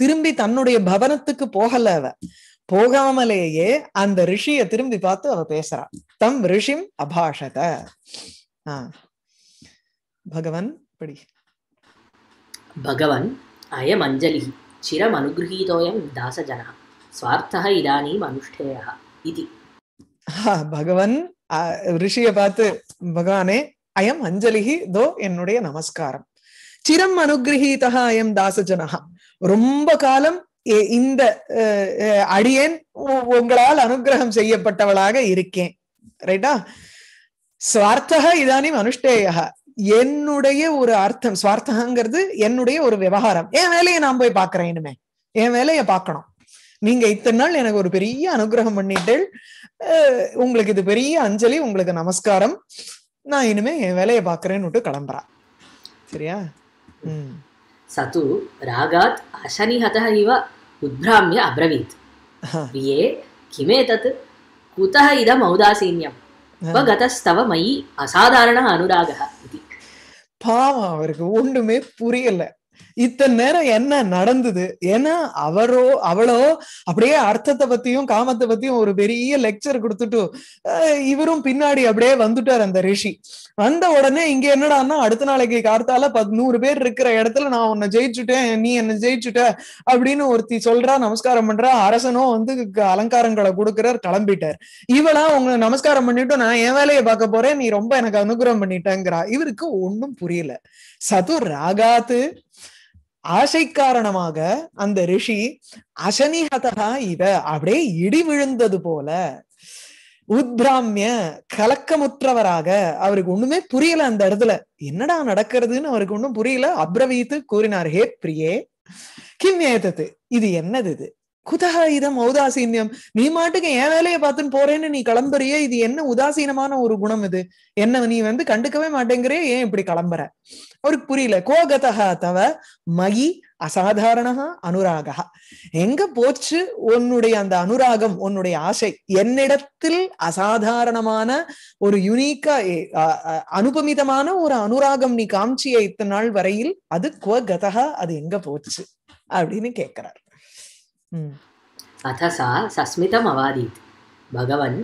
திரும்பி தன்னுடைய பவனத்துக்கு போகல அவ போகாமலேயே அந்த ரிஷிய திரும்பி பார்த்து அவ பேசுறா தம் ரிஷிம் அபாஷத பகவன் படி பகவன் அயம் அஞ்சலி சிரம் அனுகிரகீதோயம் தாசஜனா ஸ்வார்த்தா இதானி அனுஷ்டேயா இது பகவன் ரிஷிய பார்த்து பகவானே அயம் அஞ்சலிகி தோ என்னுடைய நமஸ்காரம் சிரம் அனுகிரகிதா அயம் தாசஜனகா ரொம்ப காலம் இந்த அடியேன் உங்களால் அனுகிரகம் செய்யப்பட்டவளாக இருக்கேன் ரைட்டா சுவார்த்தக இதானி அனுஷ்டேயா என்னுடைய ஒரு அர்த்தம் சுவார்த்தகங்கிறது என்னுடைய ஒரு விவகாரம் என் வேலையை நான் போய் பாக்குறேன் இனிமே என் வேலையை பார்க்கணும் நீங்க இத்தனை நாள் எனக்கு ஒரு பெரிய அனுகிரகம் பண்ணிட்டு உங்களுக்கு இது பெரிய அஞ்சலி உங்களுக்கு நமஸ்காரம் நான் இனிமே என் வேலையை பார்க்குறேன்னு விட்டு கிளம்புறான் சரியா ம் சது ராகாத் அசனிஹத இவ உத்பிராமிய அப்ரவீத் பிரியே கிமே தத் குதஹ இதம் ஔதாசீன்யம் உபகதஸ்தவ மயி அசாதாரண அனுராக பாவம் அவருக்கு ஒண்ணுமே புரியல இத்தனை நேரம் என்ன நடந்தது ஏன்னா அவரோ அவளோ அப்படியே அர்த்தத்தை பத்தியும் காமத்தை பத்தியும் ஒரு பெரிய லெக்சர் கொடுத்துட்டு இவரும் பின்னாடி அப்படியே வந்துட்டார் அந்த ரிஷி வந்த உடனே இங்க என்னடான்னா அடுத்த நாளைக்கு கார்த்தால பதினூறு பேர் இருக்கிற இடத்துல நான் உன்னை ஜெயிச்சுட்டேன் நீ என்ன ஜெயிச்சுட்ட அப்படின்னு ஒருத்தி சொல்றா நமஸ்காரம் பண்றா அரசனும் வந்து அலங்காரங்களை கொடுக்கிறார் கிளம்பிட்டார் இவளா உங்க நமஸ்காரம் பண்ணிட்டு நான் என் வேலையை பார்க்க போறேன் நீ ரொம்ப எனக்கு அனுகிரகம் பண்ணிட்டேங்கிறா இவருக்கு ஒன்னும் புரியல சது ராகாத்து ஆசை காரணமாக அந்த ரிஷி அசனிஹதா இவ அப்படியே இடி விழுந்தது போல உத்பிராமிய கலக்கமுற்றவராக அவருக்கு ஒண்ணுமே புரியல அந்த இடத்துல என்னடா நடக்கிறதுன்னு அவருக்கு ஒண்ணும் புரியல அப்ரவீத்து கூறினார் ஹே பிரியே கிம் ஏதது இது என்னது இது குதா இதம் ஔதாசீன்யம் நீ மாட்டுக்கு என் வேலையை பார்த்துன்னு போறேன்னு நீ கிளம்புறிய இது என்ன உதாசீனமான ஒரு குணம் இது என்ன நீ வந்து கண்டுக்கவே மாட்டேங்கிறே ஏன் இப்படி கிளம்புற அவருக்கு புரியல கோகதா தவ மகி அசாதாரணா அனுராகா எங்க போச்சு உன்னுடைய அந்த அனுராகம் உன்னுடைய ஆசை என்னிடத்தில் அசாதாரணமான ஒரு யுனிக்கா அனுபமிதமான ஒரு அனுராகம் நீ காமிச்சிய இத்தனை நாள் வரையில் அது குவ அது எங்க போச்சு அப்படின்னு கேட்கிறார் अथ सा सस्मितमवादीत् भगवन्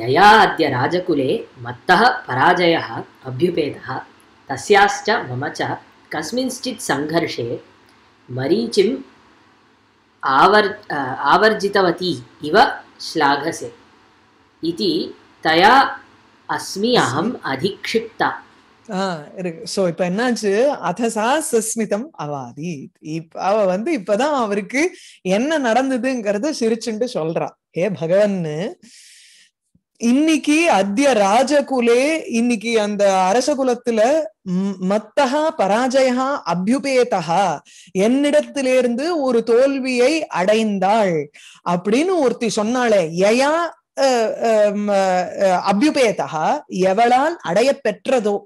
यया अद्य राजकुले मत्तः पराजयः अभ्युपेतः तस्याश्च मम च कस्मिंश्चित् सङ्घर्षे मरीचिम् आवर् आवर्जितवती इव श्लाघसे इति तया अस्मि अहम् अधिक्षिप्ता இருக்கு சோ இப்ப என்னாச்சு அதசா சஸ்மிதம் அவாதி இப்ப அவ வந்து இப்பதான் அவருக்கு என்ன நடந்ததுங்கிறத சிரிச்சுட்டு சொல்றா ஹே பகவன் இன்னைக்கு அத்திய ராஜகுலே இன்னைக்கு அந்த அரச குலத்துல மத்தகா பராஜயா அபியுபேதா என்னிடத்திலிருந்து ஒரு தோல்வியை அடைந்தாள் அப்படின்னு ஒருத்தி சொன்னாளே யயா அபியுபேதா எவளால் அடைய பெற்றதோ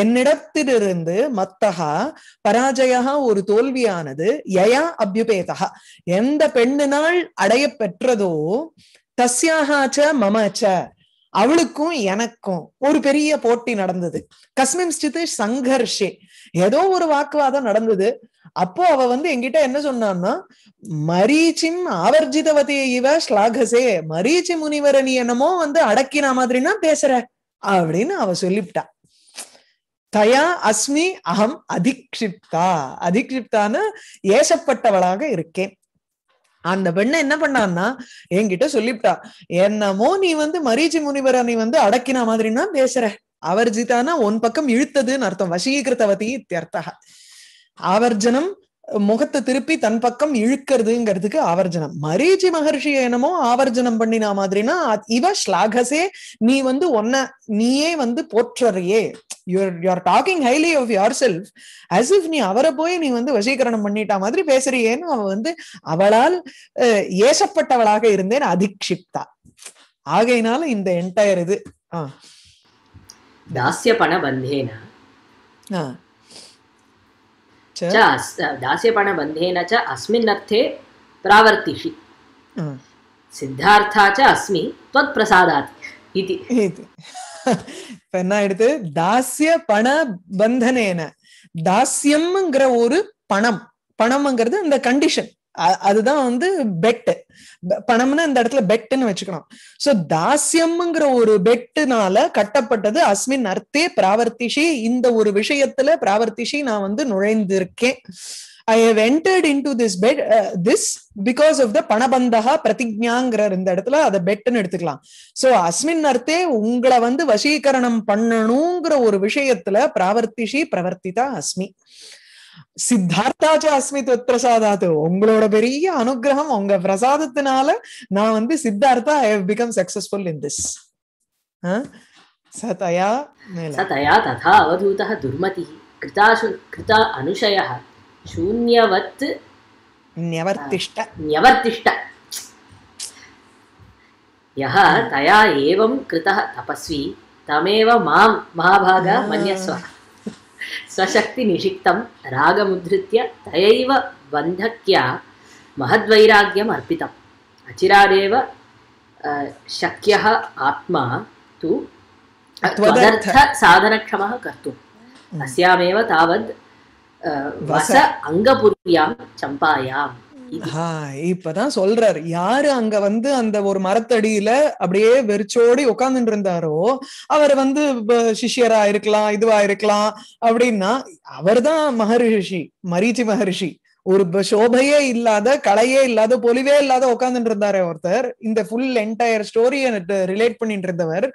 என்னிடத்திலிருந்து மத்தகா பராஜயா ஒரு தோல்வியானது யயா அபியுபேதா எந்த பெண்ணினால் அடைய பெற்றதோ தஸ்யாகாச்ச மமச்ச அவளுக்கும் எனக்கும் ஒரு பெரிய போட்டி நடந்தது கஸ்மின் ஸ்டித்து சங்கர்ஷே ஏதோ ஒரு வாக்குவாதம் நடந்தது அப்போ அவ வந்து எங்கிட்ட என்ன சொன்னான்னா மரீச்சிம் ஆவர்ஜிதவதே இவ ஸ்லாகசே மரீச்சி முனிவரை நீ என்னமோ வந்து அடக்கின மாதிரின்னா பேசுற அப்படின்னு அவ சொல்லிவிட்டா தயா அஸ்மி அகம் அதிக்ஷிப்தா அதிக்ஷிப்தான்னு ஏசப்பட்டவளாக இருக்கேன் அந்த பெண்ணை என்ன பண்ணான்னா என்கிட்ட சொல்லிவிட்டா என்னமோ நீ வந்து மரீஜி முனிவரை நீ வந்து அடக்கின மாதிரின்னா பேசுற அவர்ஜிதானா உன் பக்கம் இழுத்ததுன்னு அர்த்தம் வசீகிருத்தவதி இத்தியர்த்தா ஆவர்ஜனம் முகத்தை திருப்பி தன் பக்கம் இழுக்கிறதுங்கிறதுக்கு ஆவர்ஜனம் மரீச்சி மகர்ஷி என்னமோ ஆவர்ஜனம் பண்ணினா மாதிரினா இவ ஸ்லாகசே நீ வந்து ஒன்ன நீயே வந்து போற்றறியே you are talking highly of yourself as if நீ அவரை போய் நீ வந்து வசீகரணம் பண்ணிட்டா மாதிரி பேசுறியேன்னு அவ வந்து அவளால் ஏசப்பட்டவளாக இருந்தேன் அதிக்ஷிப்தா ஆகையினால இந்த என்டையர் இது ஆஹ் தாசிய பண வந்தேனா ஆஹ் च दास्यपणबन्धेन அஸ்மின் அர்த்தே பிராவர்த்திஷி சித்தார்த்தா ச அஸ்மி துவத் பிரசாதாத் இது இப்ப என்ன ஆயிடுது தாசிய பண பந்தனேன தாசியம்ங்கிற ஒரு பணம் பணம்ங்கிறது இந்த கண்டிஷன் அதுதான் வந்து பெட் பணம்னா இந்த இடத்துல பெட்டுன்னு வச்சுக்கணும் சோ தாசியம்ங்கிற ஒரு பெட்டுனால கட்டப்பட்டது அஸ்மின் அர்த்தே பிராவர்த்திஷி இந்த ஒரு விஷயத்துல பிராவர்த்திஷி நான் வந்து நுழைந்திருக்கேன் I have entered into this bet this because of the பணபந்தகா பிரதிஜாங்கிற இந்த இடத்துல அதை பெட்னு எடுத்துக்கலாம் சோ அஸ்மின் அர்த்தே உங்களை வந்து வசீகரணம் பண்ணணுங்கிற ஒரு விஷயத்துல பிராவர்த்திஷி பிரவர்த்திதா அஸ்மி சித்தார்த்தாச்சா அஸ்மித் பிரசாதாத் உங்களோட பெரிய அனுகிரகம் உங்க பிரசாதத்தினால நான் வந்து சித்தார்த்தா I have become successful in this சதயா சதயா ததா அவதூத துர்மதி கிருதா கிருதா अनुशयः शून्यवत् न्यवर्तिष्ट न्यवर्तिष्ट यः तया एवं कृतः तपस्वी तमेव मां महाभागा मन्यस्व स्वशक्तिनिषिक्तं रागमुद्धृत्य तयैव बन्धक्या महद्वैराग्यम अर्पितम् अचिरादेव शक्यः आत्मा तु त्वदर्थसाधनक्षमः कर्तुम् हम्म। अस्यामेव तावद् वस अङ्गपुर्यां चम्पायाम् இப்பதான் சொல்றாரு யாரு அங்க வந்து அந்த ஒரு மரத்தடியில அப்படியே வெறிச்சோடி உட்கார்ந்துட்டு இருந்தாரோ அவர் வந்து சிஷியரா இருக்கலாம் இதுவா இருக்கலாம் அப்படின்னா அவர் தான் மகரிஷி மரீச்சி மகரிஷி ஒரு சோபையே இல்லாத கலையே இல்லாத பொலிவே இல்லாத உட்கார்ந்துட்டு இருந்தாரு ஒருத்தர் இந்த ஃபுல் என்டையர் ஸ்டோரியை ரிலேட் பண்ணிட்டு இருந்தவர்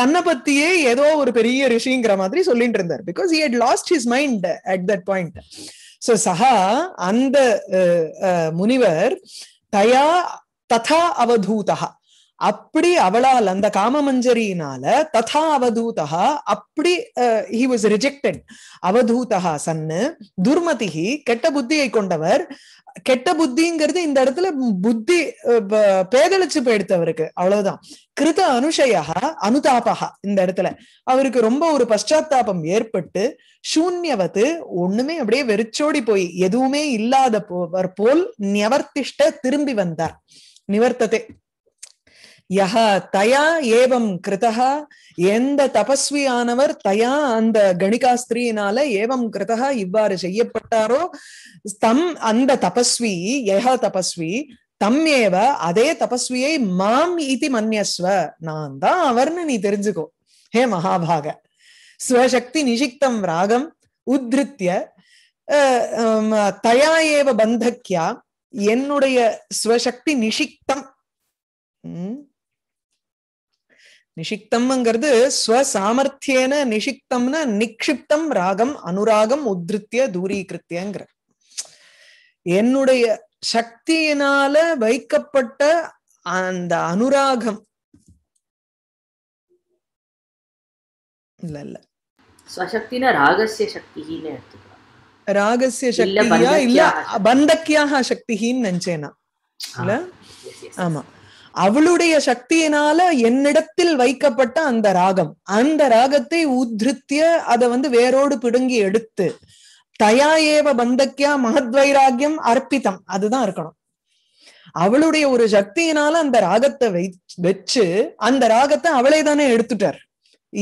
தன்னை பத்தியே ஏதோ ஒரு பெரிய ரிஷிங்கிற மாதிரி சொல்லிட்டு இருந்தார் because he had lost his mind at that point so சஹா அந்த முனிவர் தயா ததா அவதூதா அப்படி அவளால் அந்த காமமஞ்சரியினால ததா அவதூதா அப்படி ஹி வாஸ் ரிஜெக்டட் அவதூதா சன்னு துர்மதி கெட்ட புத்தியை கொண்டவர் கெட்ட புத்திங்கிறது இந்த இடத்துல புத்தி பேதளிச்சு போயிடுத்து அவருக்கு அவ்வளவுதான் கிருத அனுஷயா அனுதாபகா இந்த இடத்துல அவருக்கு ரொம்ப ஒரு பஷ்டாத்தாபம் ஏற்பட்டு சூன்யவத்து ஒண்ணுமே அப்படியே வெறிச்சோடி போய் எதுவுமே இல்லாத போல் நிவர்த்திஷ்ட திரும்பி வந்தார் நிவர்த்தத்தை யா தயா ஏவம் கிருதா எந்த தபஸ்வியானவர் தயா அந்த கணிகாஸ்திரியினால ஏவம் கிருதா இவ்வாறு செய்யப்பட்டாரோ தம் அந்த தபஸ்வி யக தபஸ்வி தம் ஏவ அதே தபஸ்வியை மாம் இது மன்யஸ்வ நான் தான் அவர்னு நீ தெரிஞ்சுக்கோ ஹே மகாபாக ஸ்வசக்தி நிஷிக்தம் ராகம் உத்ருத்திய தயா ஏவ பந்தக்யா என்னுடைய ஸ்வசக்தி நிஷிக்தம் நிஷிக்தம்ங்கிறது ஸ்வசாமர்த்தியன நிஷிக்தம்னா நிக்ஷிப்தம் ராகம் அனுராகம் உத்ருத்திய தூரீகிருத்தியங்கிற என்னுடைய சக்தியினால வைக்கப்பட்ட அந்த அனுராகம் இல்ல இல்ல ராகசிய சக்தி ராகசிய சக்தியா இல்ல பந்தக்கியாக சக்தி நினைச்சேனா இல்ல ஆமா அவளுடைய சக்தியினால என்னிடத்தில் வைக்கப்பட்ட அந்த ராகம் அந்த ராகத்தை உதிருத்திய அதை வந்து வேரோடு பிடுங்கி எடுத்து தயா ஏவ பந்தக்கியா மகத்வைராகியம் அர்ப்பித்தம் அதுதான் இருக்கணும் அவளுடைய ஒரு சக்தியினால அந்த ராகத்தை வை வச்சு அந்த ராகத்தை அவளே தானே எடுத்துட்டார்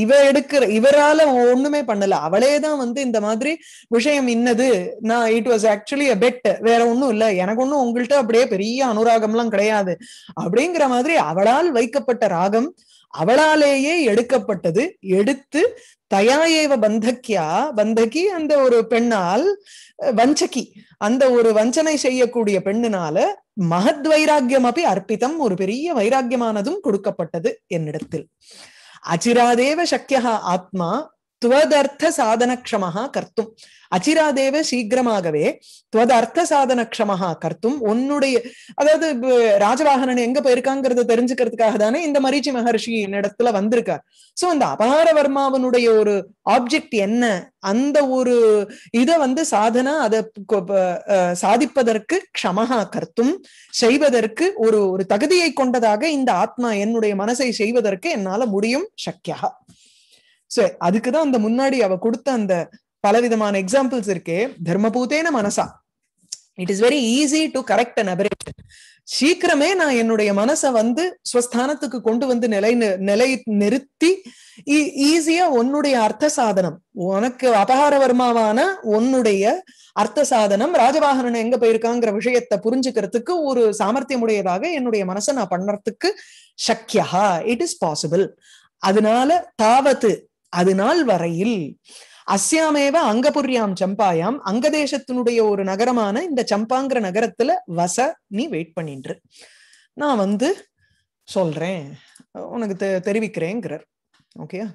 இவ எடுக்கிற இவரால ஒண்ணுமே பண்ணல அவளே தான் வந்து இந்த மாதிரி விஷயம் இன்னது நான் it was actually a bet வேற ஒண்ணும் இல்ல எனக்கு ஒண்ணும் உங்கள்கிட்ட அப்படியே பெரிய அனுராகம்லாம் கிடையாது அப்படிங்கிற மாதிரி அவளால் வைக்கப்பட்ட ராகம் அவளாலேயே எடுக்கப்பட்டது எடுத்து தயாயேவ பந்தக்கியா பந்தகி அந்த ஒரு பெண்ணால் வஞ்சகி அந்த ஒரு வஞ்சனை செய்யக்கூடிய பெண்ணினால மகத் வைராக்கியம் அப்படி அர்ப்பிதம் ஒரு பெரிய வைராக்கியமானதும் கொடுக்கப்பட்டது என்னிடத்தில் ಅಚಿರಾದೇವ ಶಕ್ಯ ಆತ್ಮ துவதர்த்த சாதனக்ஷமஹா கர்த்தும் அச்சிராதேவ சீக்கிரமாகவே துவதர்த்த சாதனக்ஷமஹா கர்த்தும் உன்னுடைய அதாவது ராஜவாகனன் எங்க போயிருக்காங்கிறத தெரிஞ்சுக்கிறதுக்காக தானே இந்த மரீச்சி மகர்ஷி இடத்துல வந்திருக்கார் சோ இந்த அபகாரவர்மாவனுடைய ஒரு ஆப்ஜெக்ட் என்ன அந்த ஒரு இதை வந்து சாதனா அதை சாதிப்பதற்கு க்ஷமஹா கர்த்தும் செய்வதற்கு ஒரு ஒரு தகுதியை கொண்டதாக இந்த ஆத்மா என்னுடைய மனசை செய்வதற்கு என்னால முடியும் சக்கியா சோ அதுக்குதான் அந்த முன்னாடி அவ கொடுத்த அந்த பலவிதமான எக்ஸாம்பிள்ஸ் இருக்கே தர்மபூதேன மனசா it is very easy to correct aberration சீக்கிரமே நான் என்னுடைய மனசை வந்து ஸ்வஸ்தானத்துக்கு கொண்டு வந்து நிலை நிலை நிறுத்தி ஈஸியா e, உன்னுடைய அர்த்த சாதனம் உனக்கு அபகாரவர்மாவான உன்னுடைய அர்த்த சாதனம் ராஜவாகனன் எங்க போயிருக்காங்கிற விஷயத்தை புரிஞ்சுக்கிறதுக்கு ஒரு சாமர்த்தியம் உடையதாக என்னுடைய மனசை நான் பண்றதுக்கு சக்கியா இட் இஸ் பாசிபிள் அதனால தாவத்து அது நாள் வரையில் அஸ்யாமேவ அங்கபுரியாம் சம்பாயாம் அங்க தேசத்தினுடைய ஒரு நகரமான இந்த சம்பாங்கிற நகரத்துல வச நீ வெயிட் பண்ணின்று நான் வந்து சொல்றேன் உனக்கு தெ தெரிவிக்கிறேங்கிறார் ஓகேயா